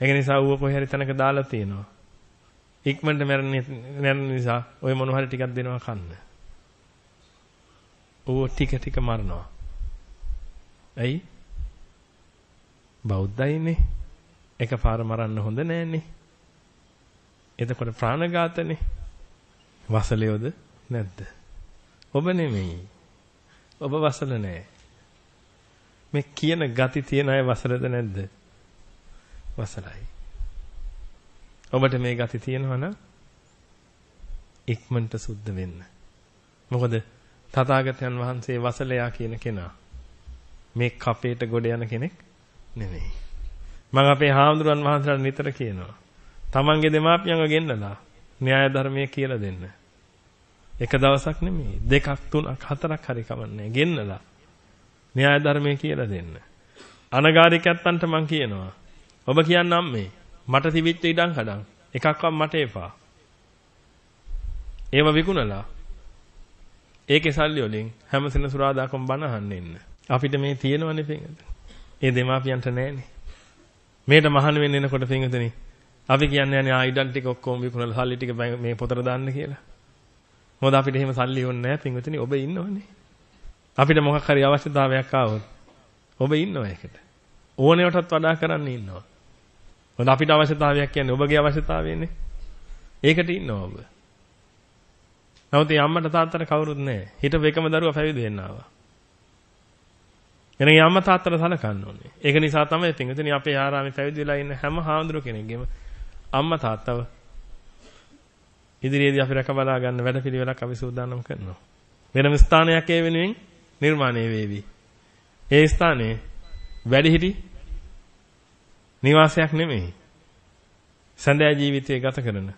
ඒක නිසා ඌව කොහේ හරි තැනක දාලා තියෙනවා. ඉක්මනට මැරෙන නිසා ඔය මොනවා හරි ටිකක් දෙනවා කන්න. ඕව ටික ටික මරනවා. ඇයි? බෞද්ධයිනේ. එකපාර මරන්න හොඳ නෑනේ. එතකොට ප්‍රාණඝාතනේ. වසලයේද නැද්ද? ඔබ නෙමෙයි. ඔබ වසල නෑ. මේ කියන gati තියන අය වසලද නැද්ද? වසලයි. ඔබට මේ gati තියෙනවා නම් ඉක්මනට සුද්ධ වෙන්න. මොකද තථාගතයන් වහන්සේ වසලයා කියන කෙනා මේ කපේට ගොඩ යන කෙනෙක් නෙමෙයි. මම අපේ හාමුදුරන් වහන්සේලා නිතර කියනවා. තමන්ගේ දෙමාපියන්ව ගෙන්නලා න්‍යාය ධර්මයේ කියලා දෙන්න. එක දවසක් නෙමෙයි දෙකක් තුනක් හතරක් හරි කමන්නේ ගෙන්නලා න්‍යාය ධර්මයේ කියලා දෙන්න. අනගාരികයන්ට මම කියනවා ඔබ කියන්නම් මේ මට තිබිච්ච ඉඩම් කඩම් එකක්වත් මට එපා. ඒව විකුණලා ඒකේ සල්ලි වලින් හැම සෙනසුරාදාකම බණ අහන්න එන්න. අපිට මේ තියෙනවනේ පින්වතුනි. ඒ දෙමාපියන්ට නැහැනේ. මේට මහාන වෙන්න එනකොට පින්වතුනි අපි කියන්නේ යන්නේ ආයිඩන් ටික ඔක්කොම විකුණලා සල්ලි ටික මේ පොතට දාන්න කියලා. මොකද අපිට එහෙම සල්ලි ඕනේ නැහැ පින්වතුනි ඔබ ඉන්නවනේ. අපිට මොකක් හරි අවශ්‍යතාවයක් ආවොත් ඔබ ඉන්නවා ඒකට. ඕනේවටත් වඩා කරන්න ඉන්නවා. මොකද අපිට අවශ්‍යතාවයක් කියන්නේ ඔබගේ අවශ්‍යතාවයනේ. ඒකට ඉන්නවා ඔබ. නමුත් ඒ අම්මට තාත්තට කවුරුත් නැහැ. හිටපු එකම දරුවා පැවිදි වෙන්න ආවා. එනේ අම්මා තාත්තට සලකන්න ඕනේ. ඒක නිසා තමයි පින්විතනි අපේ ආරාමේ පැවිදි වෙලා ඉන්න හැම හාමුදුර කෙනෙක්ගේම අම්මා තාත්තව ඉදිරියේදී අපි රැකබලා ගන්න වැඩපිළිවෙලක් අපි සූදානම් කරනවා. වෙනම ස්ථානයක් ඒ වෙනුවෙන් නිර්මාණය වේවි. ඒ ස්ථානයේ වැඩිහිටි නිවාසයක් නෙමෙයි. සඳෑ ජීවිතය ගත කරන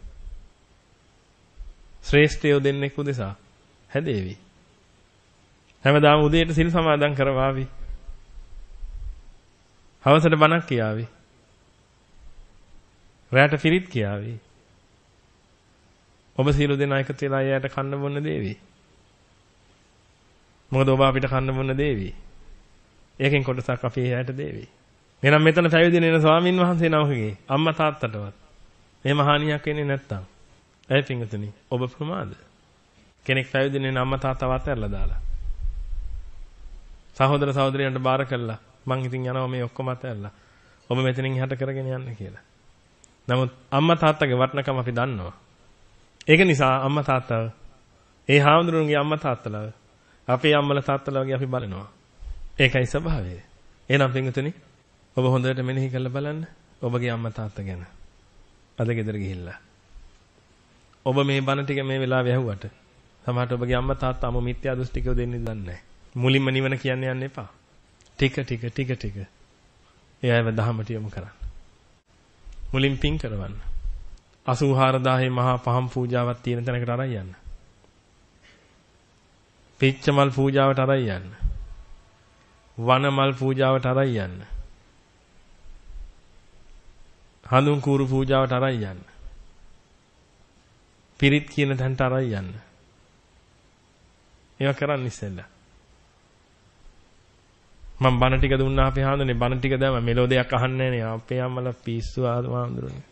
ශ්‍රේෂ්ඨයෝ දෙන්නෙක් උදෙසා හැදේවි. හැමදාම උදේට සිල් සමාදන් කරවාවි. හවසට බණක් කියාවි. රැට පිරිත් කියාවි. ඔබ සීල දෙනා එකතු වෙලා එයාට කන්න බොන්න දේවි. මොකද ඔබ අපිට කන්න බොන්න දේවි. ඒකෙන් කොටසක් අපි එයාට දේවි. එහෙනම් මෙතන පැවිදි වෙන ස්වාමින් වහන්සේ නමකගේ අම්මා තාත්තටවත් එහෙම හානියක් වෙන්නේ නැත්තම් ඇයි පිංගුතුනි? ඔබ ප්‍රමාද. කෙනෙක් පැවිදි වෙන අම්මා තාත්තවත් ඇරලා දාලා. සහෝදර සහෝදරයන්ට බාර කළා. මං ඉතින් යනවා මේ ඔක්කොම අතහැරලා. ඔබ මෙතනින් එහාට කරගෙන යන්න කියලා. නමුත් අම්මා තාත්තගේ වටිනකම අපි දන්නවා. ඒක නිසා අම්මා තාත්තා ඒ හාමුදුරුවන්ගේ අම්මා තාත්තලා අපේ අම්මලා තාත්තලා වගේ අපි බලනවා. ඒකයි ස්වභාවය. එහෙනම් පින්විතනි ඔබ හොඳට මෙනෙහි කරලා බලන්න ඔබගේ අම්මා තාත්තා ගැන. අද ගෙදර ගිහිල්ලා ඔබ මේ බණ ටික මේ වෙලාවේ ඇහුවට සමහරට ඔබගේ අම්මා තාත්තාම මිත්‍යා දෘෂ්ටිකව දෙන්නේ දන්නේ මුලින්ම නිවන කියන්නේ යන්න එපා. ටික ටික ටික ටික. එයාව දහමට යොමු කරන්න. මුලින් පින් කරවන්න. 84000 මහා පහම් පූජාවක් තියෙන තැනකට අරන් යන්න. පිච්චමල් පූජාවට අරන් යන්න. වනමල් පූජාවට අරන් යන්න. හඳුන් කූරු පූජාවට අරන් යන්න. පිරිත් කියන තැනට අරන් යන්න. ඒක කරන්න ඉස්සෙල්ලා. මම බණ ටික දුන්නා අපේ හාමුදුරනේ බණ ටික දැම්ම මෙලෝඩියක් අහන්නේ නේ අපේ අම්මලා පිස්සු ආහාමුදුරනේ.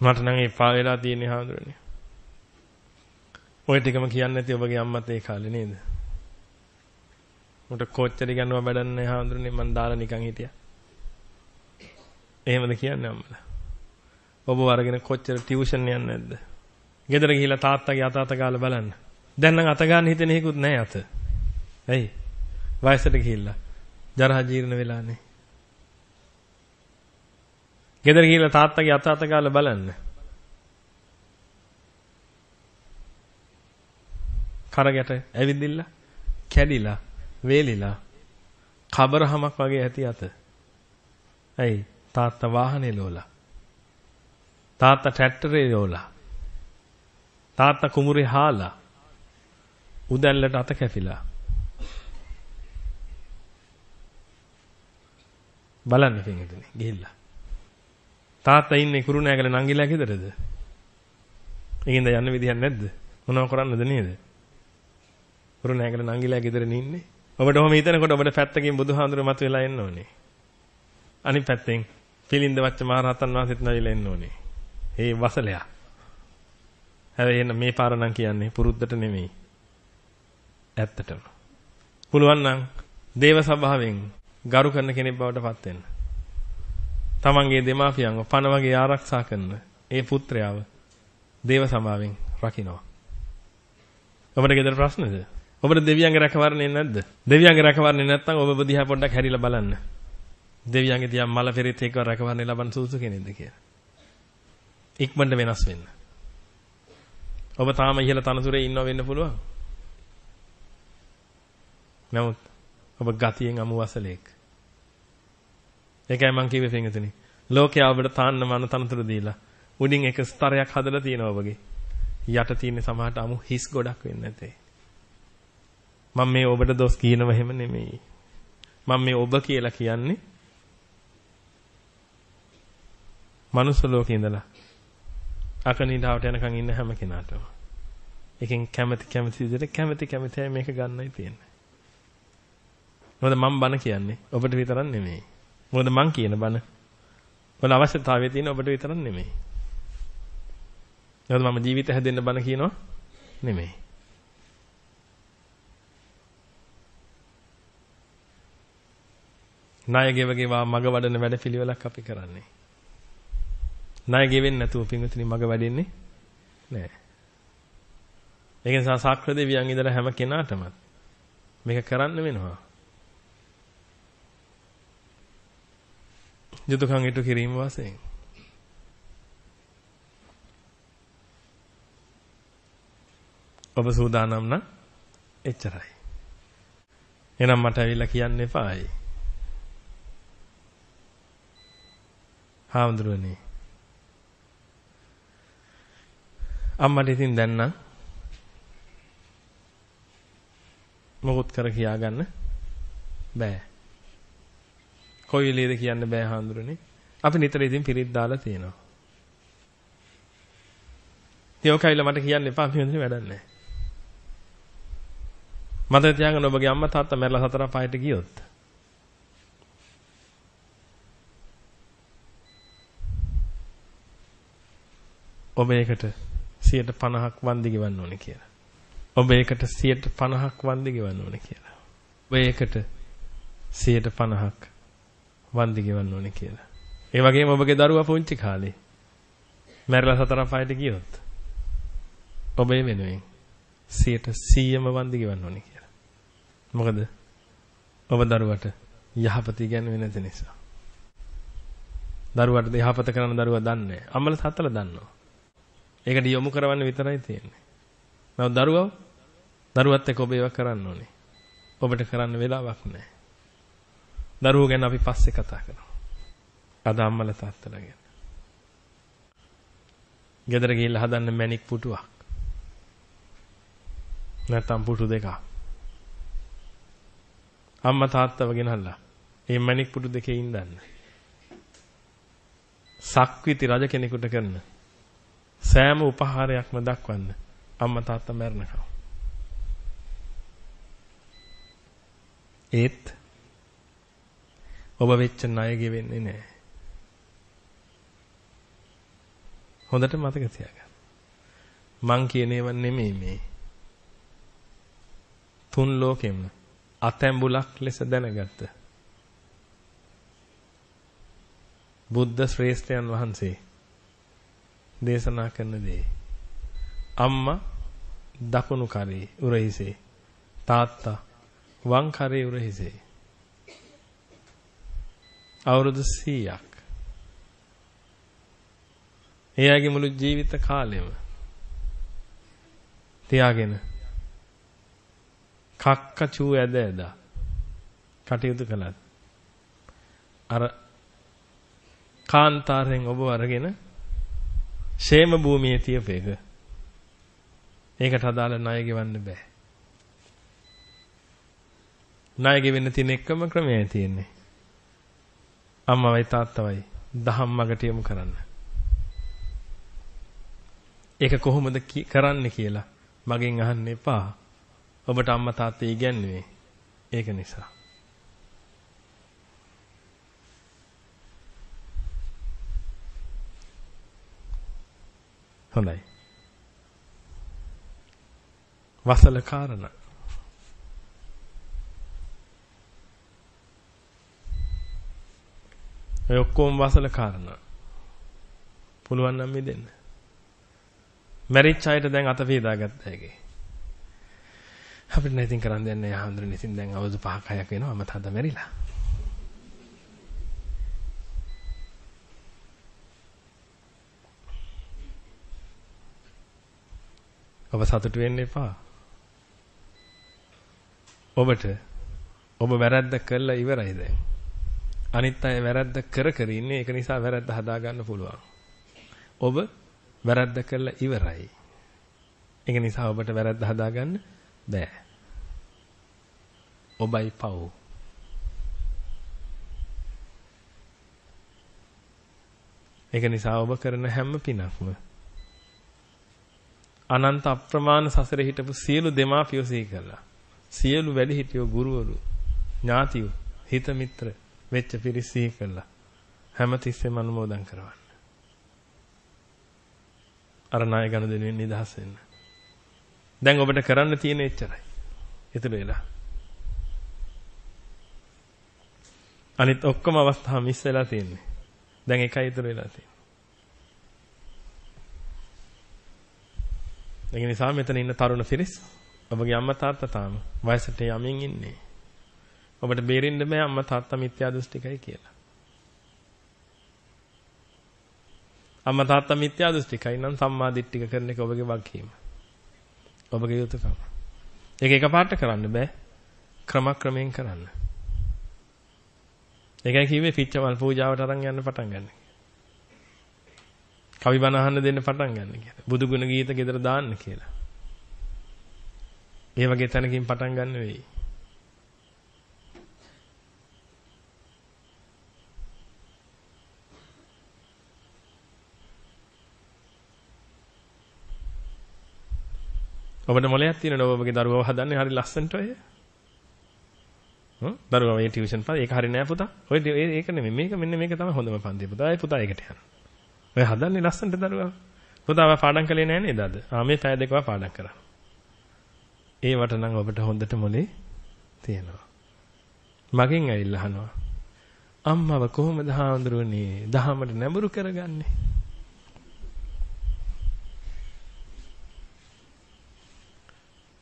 මට නම් එපා වෙලා තියෙන හාමුදුරනේ. ඔය ටිකම කියන්නේ නැති ඔබගේ අම්මත් ඒ කාලේ නේද? මට කොච්චර ගන්නවා වැඩන්නේ හාමුදුරනේ මං දාලා නිකන් හිටියා. එහෙමද කියන්නේ අම්මලා? ඔබ වරගෙන කොච්චර ටියුෂන් යන්නේ නැද්ද? ගෙදර ගිහිලා තාත්තගේ අත අත ගාලා බලන්න. දැන් නම් අත ගන්න හිතෙන හේකුත් නැහැ අත. ඇයි? වයසට ගිහිල්ලා ජරා ජීර්ණ වෙලානේ. ගෙදර ගිහිල්ලා තාත්තගේ අත අත ගාලා බලන්න. කරගැට ඇවිදින්න කැඩිලා වේලිලා කබරහමක් වගේ ඇති අත. ඇයි? තාත්තා වාහනේ ලෝලා. තාත්තා ට්‍රැක්ටරේ ලෝලා. තාත්තා කුඹුරේ හාලා උදැල්ලට අත කැපිලා බලන්න පිටින් ගිහිල්ලා තාත්තා ඉන්නේ කුරුණෑගල නංගිලා ගෙදරද? ඒකින්ද යන්න විදියක් නැද්ද? මොනව කරන්නද නේද? කුරුණෑගල නංගිලා ගෙදරනේ ඉන්නේ. ඔබට ඔහොම හිතනකොට ඔබට පැත්තකින් බුදුහාඳුර මත වෙලා එන්න ඕනේ. අනිත් පැත්තෙන් පිලින්ද වච්ච මහරහතන් වහන්සේත් නැවිලා එන්න ඕනේ. ඒ වසලයා හැබැයි එන්න මේ පාර නම් කියන්නේ පුරුද්දට නෙමෙයි. ඇත්තටම. පුළුවන් නම් දේව සභාවෙන් ගරු කරන කෙනෙක් බවට පත් වෙන්න. තමන්ගේ දෙමාපියන්ව පණ වගේ ආරක්ෂා කරන ඒ පුත්‍රයාව දේව සභාවෙන් රකින්නවා. ඔබට ගෙදර ප්‍රශ්නද? ඔබට දෙවියන්ගේ රැකවරණය නැද්ද? දෙවියන්ගේ රැකවරණය නැත්නම් ඔබ දිහා පොඩ්ඩක් හැරිලා බලන්න. දෙවියන්ගේ තියා මල පෙරිත එක්ක රැකවරණය ලබන්න සුදුසු කෙනෙක්ද කියලා. ඉක්මනට වෙනස් වෙන්න. ඔබ තාම ඉහළ තනතුරේ ඉන්නව වෙන්න පුළුවන්. නමුත් ඔබ ගතියෙන් අමු වසලෙක්. ඒකයි මම කිව්වේ පින්විතනි. ලෝකයා ඔබට තාන්න මන තනතුර දීලා උඩින් එක ස්තරයක් හදලා තියෙනවා ඔබගේ. යට තියෙන සමහරට අමු හිස් ගොඩක් වෙන්න ඇතේ. මම මේ ඔබට දොස් කියනව හැම නෙමෙයි. මම මේ ඔබ කියලා කියන්නේ මනුස්ස ලෝකේ ඉඳලා අකනිඩාවට යනකම් ඉන්න හැම කෙනාටම. එකෙන් කැමති කැමති විදිහට කැමති කැමතියි මේක ගන්නයි තියෙන්නේ. මොකද මම බන කියන්නේ ඔබට විතරක් නෙමෙයි. මොකද මං කියන බන වල අවශ්‍යතාවය තියෙන ඔබට විතරක් නෙමෙයි. මොකද මම ජීවිත හැදෙන්න බන කියනවා නෙමෙයි. ණය ගෙවගේ මග වඩන වැඩ පිළිවෙලක් අපි කරන්නේ. ණය ගෙවෙන්නේ නැතුව පින්විතනි මග වැඩෙන්නේ නෑ. ඒක නිසා සාක්‍ර දෙවියන් ඉඳලා හැම කෙනාටම මේක කරන්න වෙනවා. යුතුයකම් ඊට කිරීම වශයෙන්. ඔබ සූදානම් නම් එච්චරයි. එහෙනම් මට ඇවිල්ලා කියන්න එපායි. හාමුදුරනේ අම්මට ඉතින් දැන් නම් මොකොත් කර කියා ගන්න බෑ. කොයි ලේද කියන්න බෑ හාඳුරනේ. අපි නිතර ඉතින් පිරිත් දාලා තියෙනවා. තියෝකයිල මට කියන්න එපා අපි හොඳට වැඩක් නැහැ. මතක තියාගන්න ඔබගේ අම්මා තාත්තා මැරලා හතර පහට ගියොත්. ඔබ ඒකට 150ක් වන්දි ගෙවන්න ඕනේ කියලා. ඔබ ඒකට 150ක් වන්දි ගෙවන්න ඕනේ කියලා. ඔබ ඒකට 150ක් වන්දි ගෙවන්න ඕනේ කියලා. ඒ වගේම ඔබගේ දරුවා පුංචි කාලේ මැරිලා සතර පහයට ගියොත් ඔබේ වෙනුවෙන් 100%ම වන්දි ගෙවන්න ඕනේ කියලා. මොකද ඔබ දරුවට යහපත ඉගෙනුවේ නැති නිසා. දරුවට යහපත කරන දරුවා දන්නේ නැහැ. අම්මලා තාත්තලා දන්නවා. ඒකට යොමු කරවන්න විතරයි තියෙන්නේ. නමුත් දරුවෝ දරුවත් එක්ක ඔබ ඒවා කරන්න ඕනේ. ඔබට කරන්න වෙලාවක් නැහැ. දරුවෝ ගැන අපි පස්සේ කතා කරමු. අද අම්මලා තාත්තලා ගැන. ගෙදර ගිහිල්ලා හදන්න මැණික් පුටුවක්. නැත්තම් පුටු දෙකක්. අම්මා තාත්තව ගෙනල්ලා මේ මැණික් පුටු දෙකේ ඉඳන්න. සක්විති රජ කෙනෙකුට කරන සෑම උපහාරයක්ම දක්වන්න අම්මා තාත්තා මැරෙනකම්. ඒත් ඔබ වෙච්ච ණය ගෙවෙන්නේ නැහැ. හොඳට මතක තියාගන්න. මං කියන ඒවා නෙමෙයි මේ. තුන් ලෝකෙම අතැඹුලක් ලෙස දැනගත්තා. බුද්ධ ශ්‍රේෂ්ඨයන් වහන්සේ දේශනා කරන දේ. අම්මා දකුණු කරේ උරහිසේ. තාත්තා වම් කරේ උරහිසේ. අවුරුදු 100ක්. එයාගේ මුළු ජීවිත කාලෙම තියාගෙන කක්ක චූ ඇද ඇද කටයුතු කළත් අර කාන්තාරයෙන් ඔබ අරගෙන ෂේම භූමියේ තියපේක. ඒකට අදාළ ණය ගෙවන්න බෑ. ණය ගෙවෙන්න තියෙන එකම ක්‍රමයයි තියෙන්නේ. අම්මවයි තාත්තවයි දහම්මකට යොමු කරන්න. ඒක කොහොමද කරන්නේ කියලා මගෙන් අහන්න එපා. ඔබට අම්මා තාත්තා ඉගැන්වුවේ. ඒක නිසා. හොඳයි. වසල කාරණා ඔය ඔක්කොම වසල කාරණා. පුළුවන් නම් මිදෙන්න. මැරිච්ච අයට දැන් අත වේදා ගත්ත හැකි. අපිට නම් ඉතින් කරන්න දෙන්නේ ආහඳුරන ඉතින් දැන් අවුරුදු 5ක් 6ක් වෙනවා මම තාත්තා මැරිලා. ඔබ සතුටු වෙන්න එපා. ඔබට ඔබ වැරද්ද කළා ඉවරයි දැන්. අනිත් අය වැරද්ද කර කර ඉන්නේ ඒක නිසා වැරද්ද හදා ගන්න පුළුවන්. ඔබ වැරද්ද කළා ඉවරයි. ඒක නිසා ඔබට වැරද්ද හදා ගන්න බෑ. ඔබයි පව්. ඒක නිසා ඔබ කරන හැම පිනක්ම අනන්ත අප්‍රමාණ සසරේ හිටපු සියලු දෙමාපියෝ සිහි කළා. සියලු වැඩිහිටියෝ ගුරුවරු ඥාතියෝ හිත මිත්‍ර වෙච්ච පිරිස සිහි කළා. හැමතිස්සෙම අනුමෝදන් කරවන්න. අර ණය ගනුදෙනුවෙන් නිදහස් වෙන්න. දැන් ඔබට කරන්න තියෙන එච්චරයි. ඒතර වෙලා. අනිත් ඔක්කොම අවස්ථා මිස් වෙලා තියෙන්නේ. දැන් එකයි ඉතුරු වෙලා තියෙන්නේ. ඒ නිසා මෙතන ඉන්න තරුණ පිරිස් ඔබගේ අම්මා තාත්තා තාම වයසට යමින් ඉන්නේ. ඔබට බේරෙන්න බෑ අම්මා තාත්තා මිත්‍යා දෘෂ්ටිකයි කියලා. අම්මා තාත්තා මිත්‍යා දෘෂ්ටිකයි නම් සම්මා දිට්ඨික කරන එක ඔබගේ වගකීම. ඔබගේ යුතුයකම. ඒක එකපාරට කරන්න බෑ. ක්‍රමක්‍රමයෙන් කරන්න. ඒකයි කිව්වේ පිච්චමල් පූජාවට අරන් යන්න පටන් ගන්න. කවි බණ අහන්න දෙන්න පටන් ගන්න කියලා. බුදු ගුණ ගීත ගෙදර දාන්න කියලා. ඒ වගේ තැනකින් පටන් ගන්න වෙයි. ඔබට මොලයක් තියෙනවද ඔබගේ දරුවව හදන්නේ හරි ලස්සනට ඔය? හ්ම් දරුවා මේ ටියුෂන් පන්ති ඒක හරි නෑ පුතා. ඔය ඒක නෙමෙයි මේක මෙන්න මේක තමයි හොඳම පන්තිය පුතා. ඒ පුතා ඒකට යනවා. ඔය හදන්නේ ලස්සනට දරුවා. පුතාව පාඩම් කළේ නැහැ නේද අද? ආ මේ පය දෙකව පාඩම් කරා. ඒවට නම් ඔබට හොඳට මොලේ තියෙනවා. මගෙන් ඇවිල්ලා අහනවා. අම්මව කොහොමද හාඳුරුවනේ? දහමට නැඹුරු කරගන්නේ.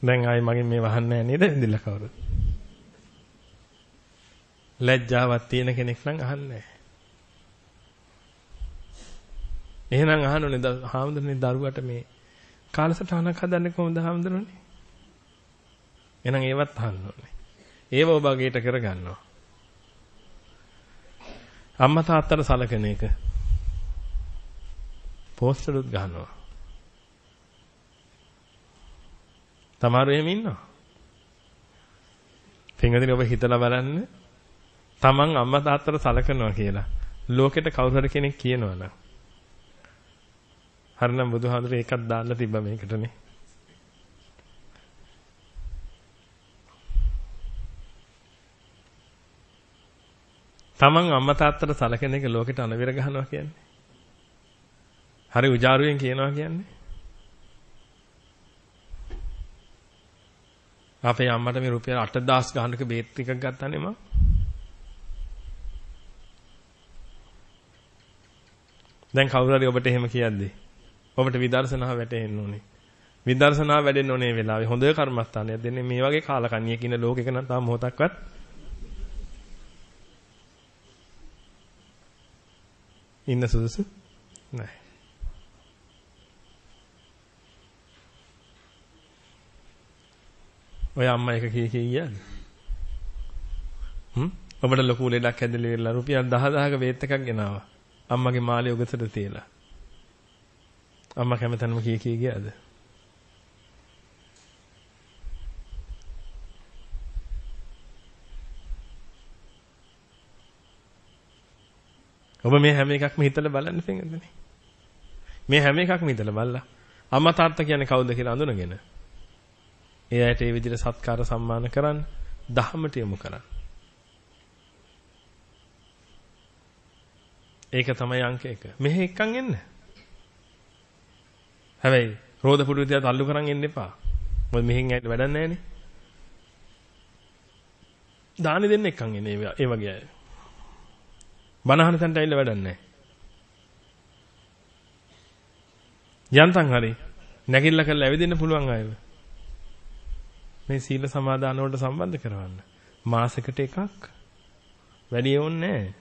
දැන් ආයි මගෙන් මේ වහන්නේ නැහැ නේද? ඉඳිලා කවුරුත්. ලැජ්ජාවක් තියෙන කෙනෙක් නම් අහන්නේ නැහැ. එහෙනම් අහනෝනේ හාමුදුරනේ දරුවට මේ කාලසටහනක් හදන්නේ කොහොමද හාමුදුරනේ? එහෙනම් ඒවත් අහන්න ඕනේ. ඒව ඔබ අගේට කරගන්නවා. අම්මා තාත්තට සලකන එක. පෝස්ටරුත් ගන්නවා. තමාරු එහෙම ඉන්නවා. පින්වදින ඔබ හිතලා බලන්න. තමන් අම්මා තාත්තට සලකනවා කියලා. ලෝකෙට කවුරු හරි කෙනෙක් කියනවනම් හරනම් බුදුහාඳුර ඒකක් දාන්න තිබ්බා මේකටනේ. තමන් අම්මා තාත්තට සලකන එක ලෝකෙට අනවිර ගන්නවා කියන්නේ. හරි උජාරුවෙන් කියනවා කියන්නේ. අපේ අම්මට මේ රුපියල් 8000 ගානක බේත් ටිකක් ගත්තානේ මම. දැන් කවුරු හරි ඔබට එහෙම කියද්දී ඔබට විදර්ශනාව වැටෙන්න ඕනේ. විදර්ශනාව වැඩෙන්න ඕනේ වෙලාවේ හොඳ කර්මස්ථානයක් දෙන්නේ මේ වගේ කාලකන්ණිය කියන ලෝකෙක නම් තාම මොහොතක්වත් ඉන්න සුදුසු නැහැ. ඔය අම්මා එක කී කී කියන්නේ. හ්ම් ඔබට ලොකු ලෙඩක් හැදෙලා ඉවරලා රුපියල් 10000ක වේත් එකක් ගෙනාවා. අම්මගේ මාළේ උගසට තියලා. අම්මා කැමතනම කී කී ගියාද? ඔබ මේ හැම එකක්ම හිතලා බලන්න පින්වදනේ. මේ හැම එකක්ම හිතලා බලලා අම්මා තාත්තා කියන්නේ කවුද කියලා අඳුනගෙන ඒ අයට ඒ විදිහට සත්කාර සම්මාන කරන්න, දහමට යොමු කරන්න. ඒක තමයි අංක 1. මෙහි එක්කන් එන්නේ. හැබැයි රෝද පුඩු විදියට තල්ලු කරන් එන්න එපා. මොකද මෙහෙන් ඇවිත් වැඩක් නැහැනේ. දානි දෙන්න එක්කන් එන්නේ ඒ වගේ අය. බනහන තැනට ඇවිල්ලා වැඩක් නැහැ. යන්තම් හරි නැගිල්ල කරලා ඇවිදින්න පුළුවන් අයව. මේ සීල සමාදාන වලට සම්බන්ධ කරවන්න. මාසෙකට එකක් වැඩි ඕනේ නැහැ.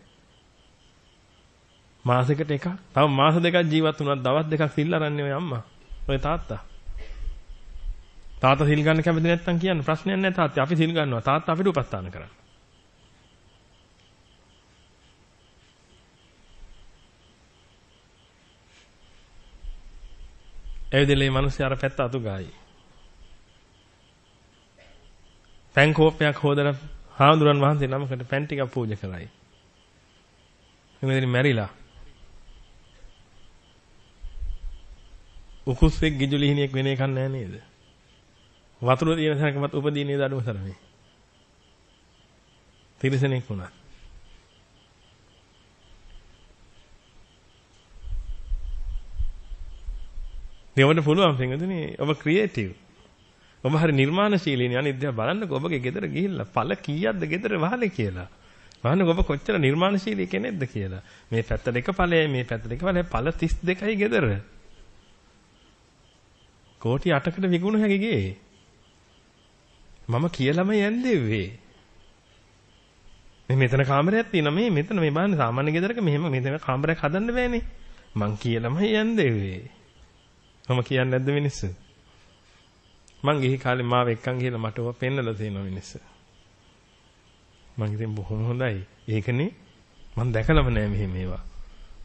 මාසෙකට එකක්. තව මාස දෙකක් ජීවත් වුණා දවස් දෙකක් සිල් අරන්නේ ඔය අම්මා. ඔය තාත්තා. තාත්තා සිල් ගන්න කැමති නැත්නම් කියන්න ප්‍රශ්නයක් නැහැ තාත්තා. අපි සිල් ගන්නවා. තාත්තා අපිට උපස්ථාන කරන්න. එවිදලේ මිනිස්සු අර පැත්ත අතු ගායි. පැන් කෝපයක් හොදලා හාමුදුරන් වහන්සේ නමකට පැන් ටිකක් පූජා කරයි. මෙතන මැරිලා උකුස්සෙක් ගිජුලිහිණියෙක් වෙන එකක් නෑ නේද? වතුර තියෙන තැනකවත් උපදීන නේද අඩුම තරමේ. තිරසනෙක් වුණා. දෙවන්න පුළුවන් පින්වතුනි ඔබ ක්‍රියේටිව්. ඔබ හරි නිර්මාණශීලීනි අනිද්දා බලන්නකො ඔබගේ ගෙදර ගිහිල්ලා පළ කීයක්ද ගෙදර වහලේ කියලා. බලන්න ඔබ කොච්චර නිර්මාණශීලී කෙනෙක්ද කියලා. මේ පැත්ත දෙක ඵලයයි මේ පැත්ත දෙක ඵලයයි ඵල 32යි gedara. කෝටි 8කට විකුණු හැකි ගේ. මම කියලම යන්දෙව්වේ. මේ මෙතන කාමරයක් තියෙනවා මේ මෙතන මේ බලන්න සාමාන්‍ය ගෙදරක මෙහෙම මෙතන කාමරයක් හදන්න බෑනේ. මං කියලම යන්දෙව්වේ. මම කියන්නේ නැද්ද මිනිස්සු? මං ගිහි කාලේ මාව එක්කන් ගිහලා මට ඔය පෙන්නලා තියෙනවා මිනිස්සු. මං ඉතින් බොහොම හොඳයි. ඒකනේ මං දැකලම නෑ මෙහෙම මේවා.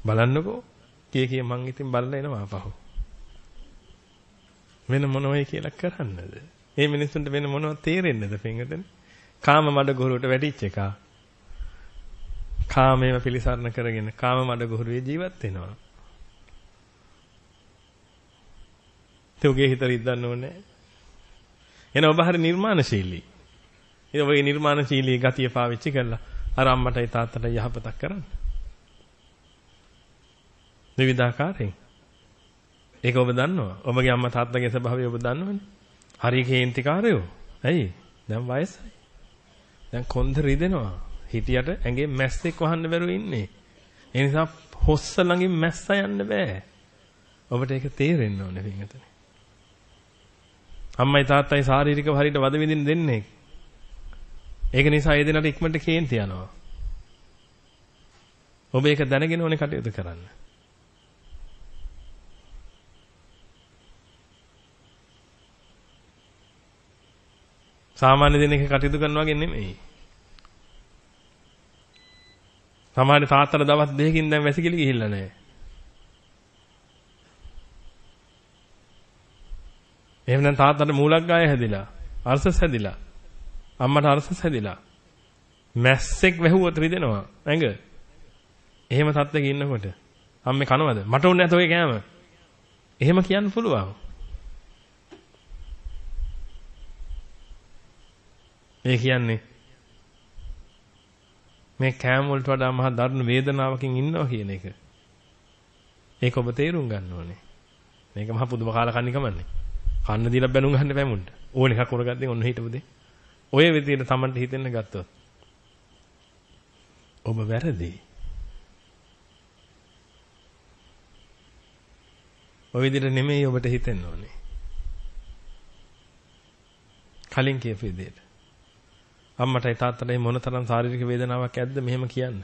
බලන්නකෝ. කී කී මං ඉතින් බලලා එනවා පහුව. වෙන මොනවයි කියලා කරන්නද? මේ මිනිස්සුන්ට වෙන මොනවද තේරෙන්නේද පින්වතනේ? කාම මඩ ගොහරුවට වැටිච්ච එක. කාමේම පිළිසරණ කරගෙන කාම මඩ ගොහරුවේ ජීවත් වෙනවා. තෝගේ හිත රිද්දන්න ඕනේ. එන ඔබ හරි නිර්මාණශීලී. ඉතින් ඔබේ නිර්මාණශීලී ගතිය පාවිච්චි කරලා අර අම්මටයි තාත්තටයි යහපතක් කරන්න. විවිධාකාරයෙන් ඒක ඔබ දන්නවා. ඔබගේ අම්මා තාත්තගේ ස්වභාවය ඔබ දන්නවනේ. හරි කේන්තිකාරයෝ. ඇයි? දැන් වයසයි. දැන් කොන්ද රිදෙනවා. හිටියට ඇඟේ මැස්සෙක් වහන්න බැරුව ඉන්නේ. ඒ නිසා හොස්ස ළඟින් මැස්ස යන්න බෑ. ඔබට ඒක තේරෙන්න ඕනේ වින්ගතනේ. අම්මයි තාත්තයි ශාරීරිකව හරියට වද විඳින්න දෙන්නේ. ඒක නිසා ඒ දෙනාට ඉක්මනට කේන්ති යනවා. ඔබ ඒක දැනගෙන ඕනේ කටයුතු කරන්න. සාමාන්‍ය දෙනෙක් කටයුතු කරන වගේ නෙමෙයි. සමහර තාත්තලා දවස් දෙකකින් දැන් වැසිකිලි ගිහිල්ලා නැහැ. එහෙමනම් තාත්තට මූලක් ගාය හැදිලා, අර්ශස් හැදිලා, අම්මට අර්ශස් හැදිලා. මැස්සෙක් වැහුවොත් රිදෙනවා නැඟ. එහෙම තත්ත්වයක ඉන්නකොට අම්මේ කනවද? මට ඕනේ නැත ඔය කෑම. එහෙම කියන්න පුළුවන්. මේ කියන්නේ මේ කෑම වලට වඩා මහා දරුණු වේදනාවකින් ඉන්නවා කියන එක. ඒක ඔබ තේරුම් ගන්න ඕනේ. මේක මහා පුදුම කාල කන්නිකමන්නේ. කන්න දීලා බැනුම් ගන්න බෑ මුන්ට. ඕන එකක් කරගත්තෙන් ඔන්න හිටපොදේ. ඔය විදිහට Tamanට හිතෙන්න ගත්තොත්. ඔබ වැරදි. ඔය විදිහට නෙමෙයි ඔබට හිතෙන්න ඕනේ. කලින් කියපු විදිහට. අම්මටයි තාත්තටයි මොනතරම් ශාරීරික වේදනාවක් ඇද්ද මෙහෙම කියන්න.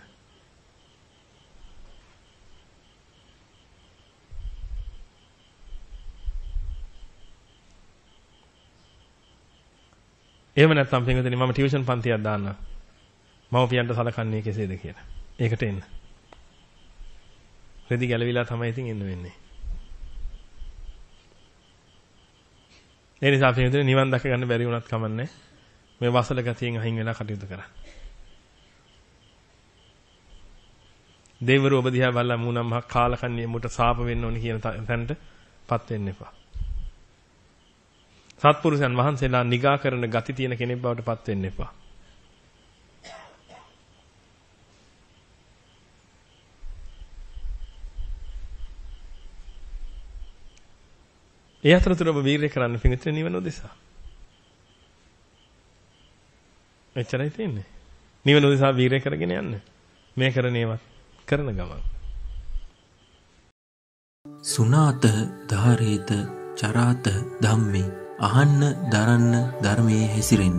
එහෙම නැත්නම් පින්විතනි මම ටියුෂන් පන්තියක් දාන්න. මම පියන්ට සලකන්නේ කෙසේද කියලා. ඒකට එන්න. රෙදි ගැලවිලා තමයි ඉතින් එන්න වෙන්නේ. ඒ නිසා පින්විතනි නිවන් දැක ගන්න බැරි වුණත් කමන්නේ. මේ වසල ගතියෙන් අහිං වෙලා කටයුතු කරන්න. දෙවරු ඔබ දිහා බලලා මූණම් කාලකන්ණිය මුට සාප වෙන්න ඕනි කියන තැනටපත් වෙන්න එපා. සත්පුරුෂයන් වහන්සේලා නිගා කරන ගති තියෙන කෙනෙක් බවටපත් වෙන්න එපා. ඒ අතරතුර ඔබ වීරිය කරන්න පිණිස නිවන උදෙසා එච්චරයි තියෙන්නේ. නිවන උදෙසා වීරය කරගෙන යන්න. මේ කරන ඒවත් කරන ගමන්. සුනාත ධාරේත චරාත ධම්මේ අහන්න දරන්න ධර්මයේ හැසිරෙන්න